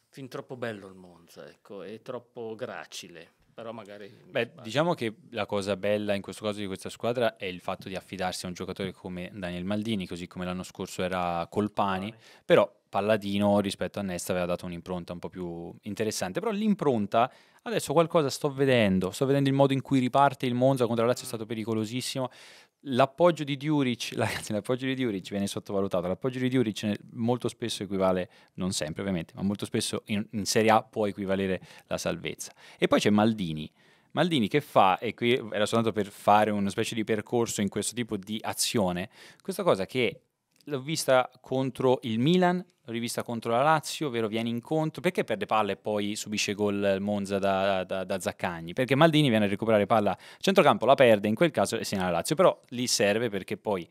fin troppo bello il Monza, ecco, e troppo gracile però magari... Beh, diciamo che la cosa bella in questo caso di questa squadra è il fatto di affidarsi a un giocatore come Daniel Maldini, così come l'anno scorso era Colpani, però Palladino rispetto a Nesta aveva dato un'impronta un po' più interessante, però l'impronta adesso qualcosa sto vedendo, sto vedendo il modo in cui riparte il Monza contro la Lazio è mm. stato pericolosissimo, l'appoggio di Diuric, ragazzi l'appoggio di Diuric viene sottovalutato, l'appoggio di Diuric molto spesso equivale, non sempre ovviamente, ma molto spesso in, in Serie A può equivalere la salvezza. E poi c'è Maldini, Maldini che fa, e qui era soltanto per fare una specie di percorso in questo tipo di azione, questa cosa che l'ho vista contro il Milan, l'ho rivista contro la Lazio, ovvero viene incontro, perché perde palla e poi subisce gol Monza da, da, da, Zaccagni? Perché Maldini viene a recuperare palla a centrocampo, la perde in quel caso e segna la Lazio, però lì serve perché poi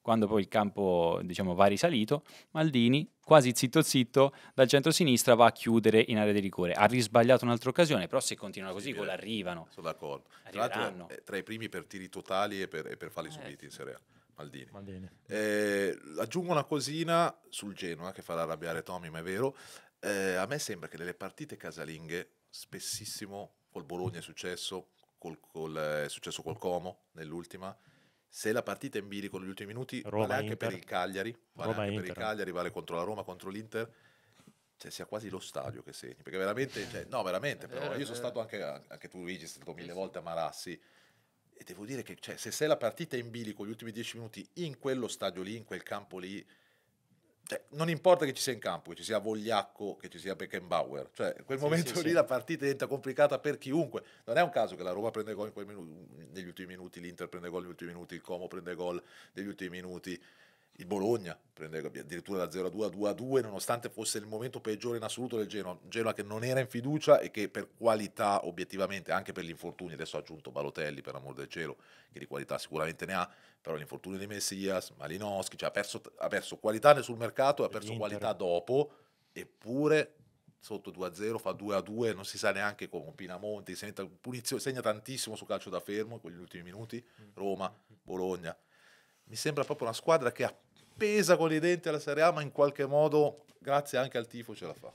quando poi il campo diciamo, va risalito, Maldini quasi zitto zitto dal centro-sinistra va a chiudere in area di rigore. Ha risbagliato un'altra occasione, però se continua così i gol arrivano. Sono d'accordo. Tra l'altro eh, tra i primi per tiri totali e per, e per falli eh, subiti in Serie A. Maldini. Maldini. Eh, aggiungo una cosina sul Genoa che farà arrabbiare Tommy, ma è vero. Eh, a me sembra che nelle partite casalinghe, spessissimo col Bologna è successo, col, col, è successo col Como nell'ultima, se la partita è in bilico negli ultimi minuti Roma, vale anche, per il, Cagliari, vale anche per il Cagliari, vale contro la Roma, contro l'Inter, cioè sia quasi lo stadio che segni, perché veramente, cioè, no veramente, però eh, io sono eh. stato anche, anche tu Luigi, sei stato mille eh, volte a Marassi, e devo dire che cioè, se sei la partita in bilico gli ultimi dieci minuti in quello stadio lì, in quel campo lì, cioè, non importa che ci sia in campo, che ci sia Vogliacco, che ci sia Beckenbauer, cioè quel sì, momento sì, lì sì. la partita diventa complicata per chiunque. Non è un caso che la Roma prende gol negli ultimi minuti, l'Inter prende gol negli ultimi minuti, il Como prende gol negli ultimi minuti, il Bologna prende addirittura da 0 a 2 a 2 a 2 nonostante fosse il momento peggiore in assoluto del Genoa Genoa che non era in fiducia e che per qualità obiettivamente anche per gli infortuni adesso ha aggiunto Balotelli per l'amor del cielo che di qualità sicuramente ne ha però l'infortunio di Messias Malinowski cioè ha, perso, ha perso qualità sul mercato ha perso qualità dopo eppure sotto 2 a 0 fa 2 a 2 non si sa neanche come Pinamonti segna, segna tantissimo su calcio da fermo in quegli ultimi minuti mm. Roma mm. Bologna mi sembra proprio una squadra che appesa con i denti alla Serie A, ma in qualche modo, grazie anche al tifo, ce la fa.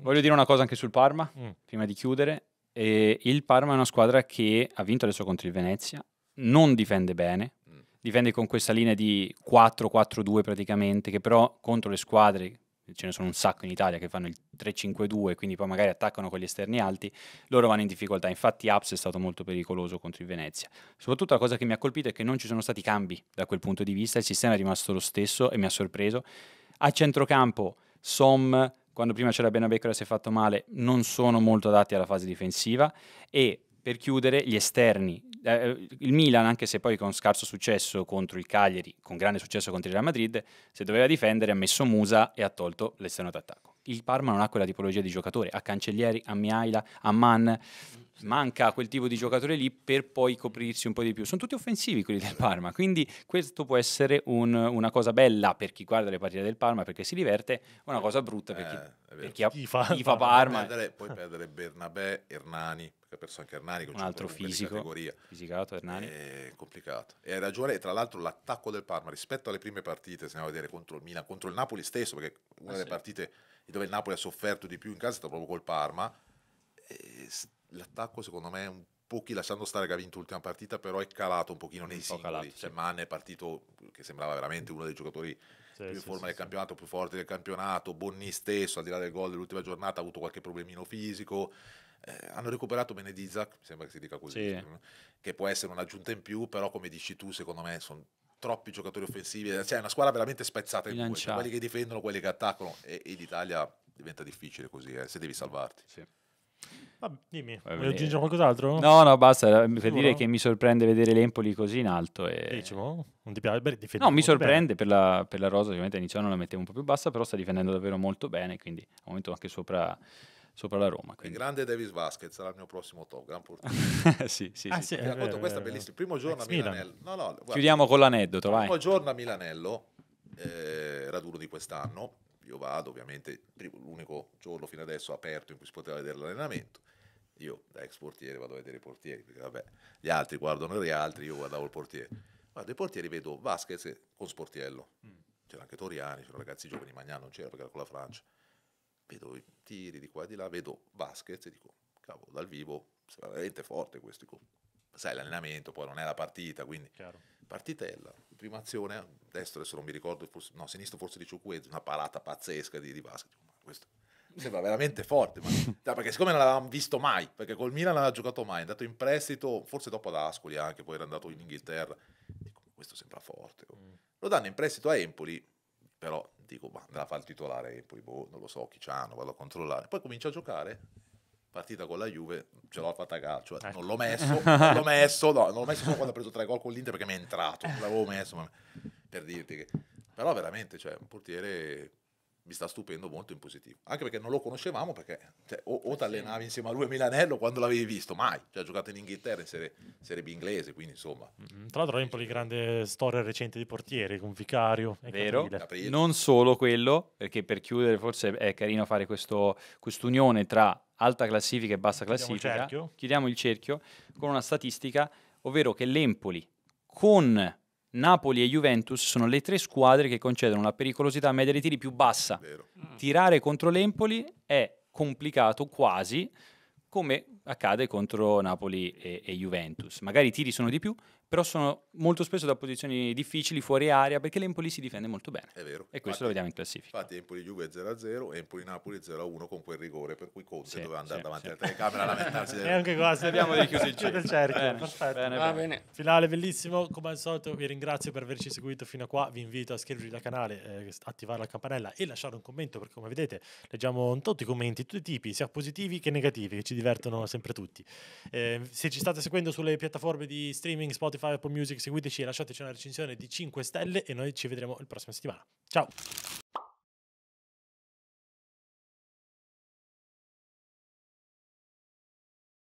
Voglio dire una cosa anche sul Parma, mm. prima di chiudere. Eh, il Parma è una squadra che ha vinto adesso contro il Venezia, non difende bene, mm. difende con questa linea di 4-4-2 praticamente, che però contro le squadre ce ne sono un sacco in Italia che fanno il 3-5-2, quindi poi magari attaccano con gli esterni alti, loro vanno in difficoltà. Infatti Aps è stato molto pericoloso contro il Venezia. Soprattutto la cosa che mi ha colpito è che non ci sono stati cambi da quel punto di vista, il sistema è rimasto lo stesso e mi ha sorpreso. A centrocampo Som, quando prima c'era Benabecora si è fatto male, non sono molto adatti alla fase difensiva e per chiudere gli esterni eh, eh, il Milan, anche se poi con scarso successo contro il Cagliari, con grande successo contro il Real Madrid, se doveva difendere ha messo Musa e ha tolto l'esterno d'attacco. Il Parma non ha quella tipologia di giocatore, ha Cancellieri, a Miaila, a Mann, manca quel tipo di giocatore lì per poi coprirsi un po' di più. Sono tutti offensivi quelli del Parma, quindi questo può essere un, una cosa bella per chi guarda le partite del Parma perché si diverte, una cosa brutta per chi, eh, per chi ha, fa, chi fa Parma. Perdere, poi perdere Bernabé, Hernani ha perso anche Hernani, un altro fisico, categoria. fisicato Hernani. È eh, complicato. E hai ragione, tra l'altro l'attacco del Parma rispetto alle prime partite, se andiamo a vedere contro il Milan, contro il Napoli stesso, perché una ah, delle sì. partite dove il Napoli ha sofferto di più in casa è stato proprio col Parma, l'attacco secondo me è un pochi lasciando stare che ha vinto l'ultima partita, però è calato un pochino nei un singoli. Po calato, cioè, sì. Mann è partito che sembrava veramente uno dei giocatori sì, più in sì, forma del campionato, più forti del campionato. Bonni stesso, al di là del gol dell'ultima giornata, ha avuto qualche problemino fisico. Eh, hanno recuperato Benedizac, mi sembra che si dica così, sì. che può essere un'aggiunta in più, però come dici tu, secondo me sono troppi giocatori offensivi, eh, cioè è una squadra veramente spezzata in due, cioè quelli che difendono, quelli che attaccano e, e l'Italia diventa difficile così, eh, se devi salvarti. Sì. Vabbè, dimmi, vuoi aggiungere qualcos'altro? No, no, basta. Per Sicuro? dire che mi sorprende vedere l'Empoli così in alto. E... Decimo? Boh, non ti piace? Beh, no, mi sorprende per la, per la, rosa. Ovviamente all'inizio non la mettevo un po' più bassa, però sta difendendo davvero molto bene. Quindi al momento anche sopra sopra la Roma. Quindi. grande Davis Vasquez sarà il mio prossimo top, gran fortuna. sì, sì, ah, sì. sì. Racconto, questa è bellissima. Il primo giorno a Milanello. Milan. No, no, Chiudiamo con l'aneddoto, il vai. primo giorno a Milanello, eh, raduno di quest'anno, io vado ovviamente, l'unico giorno fino adesso aperto in cui si poteva vedere l'allenamento. Io da ex portiere vado a vedere i portieri, perché vabbè, gli altri guardano gli altri, io guardavo il portiere. Guardo i portieri, vedo Vasquez con Sportiello. Mm. C'era anche Toriani, c'erano ragazzi giovani, Magnano non c'era perché era con la Francia vedo i tiri di qua e di là, vedo basket e dico, cavolo, dal vivo sembra veramente forte questo. Dico, sai, l'allenamento poi non è la partita, quindi Chiaro. partitella, prima azione, destra adesso non mi ricordo, forse, no, sinistro forse di Ciuquez, una parata pazzesca di, di Vasquez. Dico, questo sembra veramente forte, ma, cioè, perché siccome non l'avevamo visto mai, perché col Milan non aveva giocato mai, è andato in prestito, forse dopo ad Ascoli anche, poi era andato in Inghilterra, dico, questo sembra forte. Oh". Mm. Lo danno in prestito a Empoli, però dico, ma la fa il titolare poi boh, non lo so chi c'hanno, vado a controllare. Poi comincia a giocare, partita con la Juve, ce l'ho fatta a calcio, eh. non l'ho messo, non l'ho messo, no, non l'ho messo solo quando ha preso tre gol con l'Inter perché mi è entrato, non l'avevo messo, ma, per dirti che... Però veramente, cioè, un portiere mi sta stupendo molto in positivo. Anche perché non lo conoscevamo, perché cioè, o, o eh, ti allenavi insieme a lui e Milanello quando l'avevi visto, mai. Cioè, ha giocato in Inghilterra, in serie, serie B inglese, quindi insomma. Mm-hmm. Tra l'altro, Empoli, grande storia recente di portiere con Vicario. Vero. Non solo quello, perché per chiudere forse è carino fare questo, quest'unione tra alta classifica e bassa classifica. Chiudiamo il, cerchio. Chiudiamo il cerchio con una statistica, ovvero che l'Empoli con Napoli e Juventus sono le tre squadre che concedono la pericolosità media dei tiri più bassa. Vero. Mm. Tirare contro l'Empoli è complicato quasi come accade contro Napoli e, e Juventus. Magari i tiri sono di più, però sono molto spesso da posizioni difficili, fuori area, perché l'Empoli si difende molto bene. È vero. E questo infatti, lo vediamo in classifica. Infatti Empoli-Juve 0-0, Empoli-Napoli 0-1 con quel rigore, per cui Conte sì, doveva andare sì, davanti sì. alla telecamera a lamentarsi. E anche qua abbiamo richiuso il cerchio. cerchio. Bene, Perfetto. Bene, bene. bene. Finale bellissimo, come al solito vi ringrazio per averci seguito fino a qua, vi invito a iscrivervi al canale, eh, attivare la campanella e lasciare un commento, perché come vedete leggiamo tutti i commenti, tutti i tipi, sia positivi che negativi, che ci divertono sempre tutti. Eh, se ci state seguendo sulle piattaforme di streaming, Spotify, Spotify, Apple Music, seguiteci e lasciateci una recensione di 5 stelle e noi ci vedremo la prossima settimana. Ciao!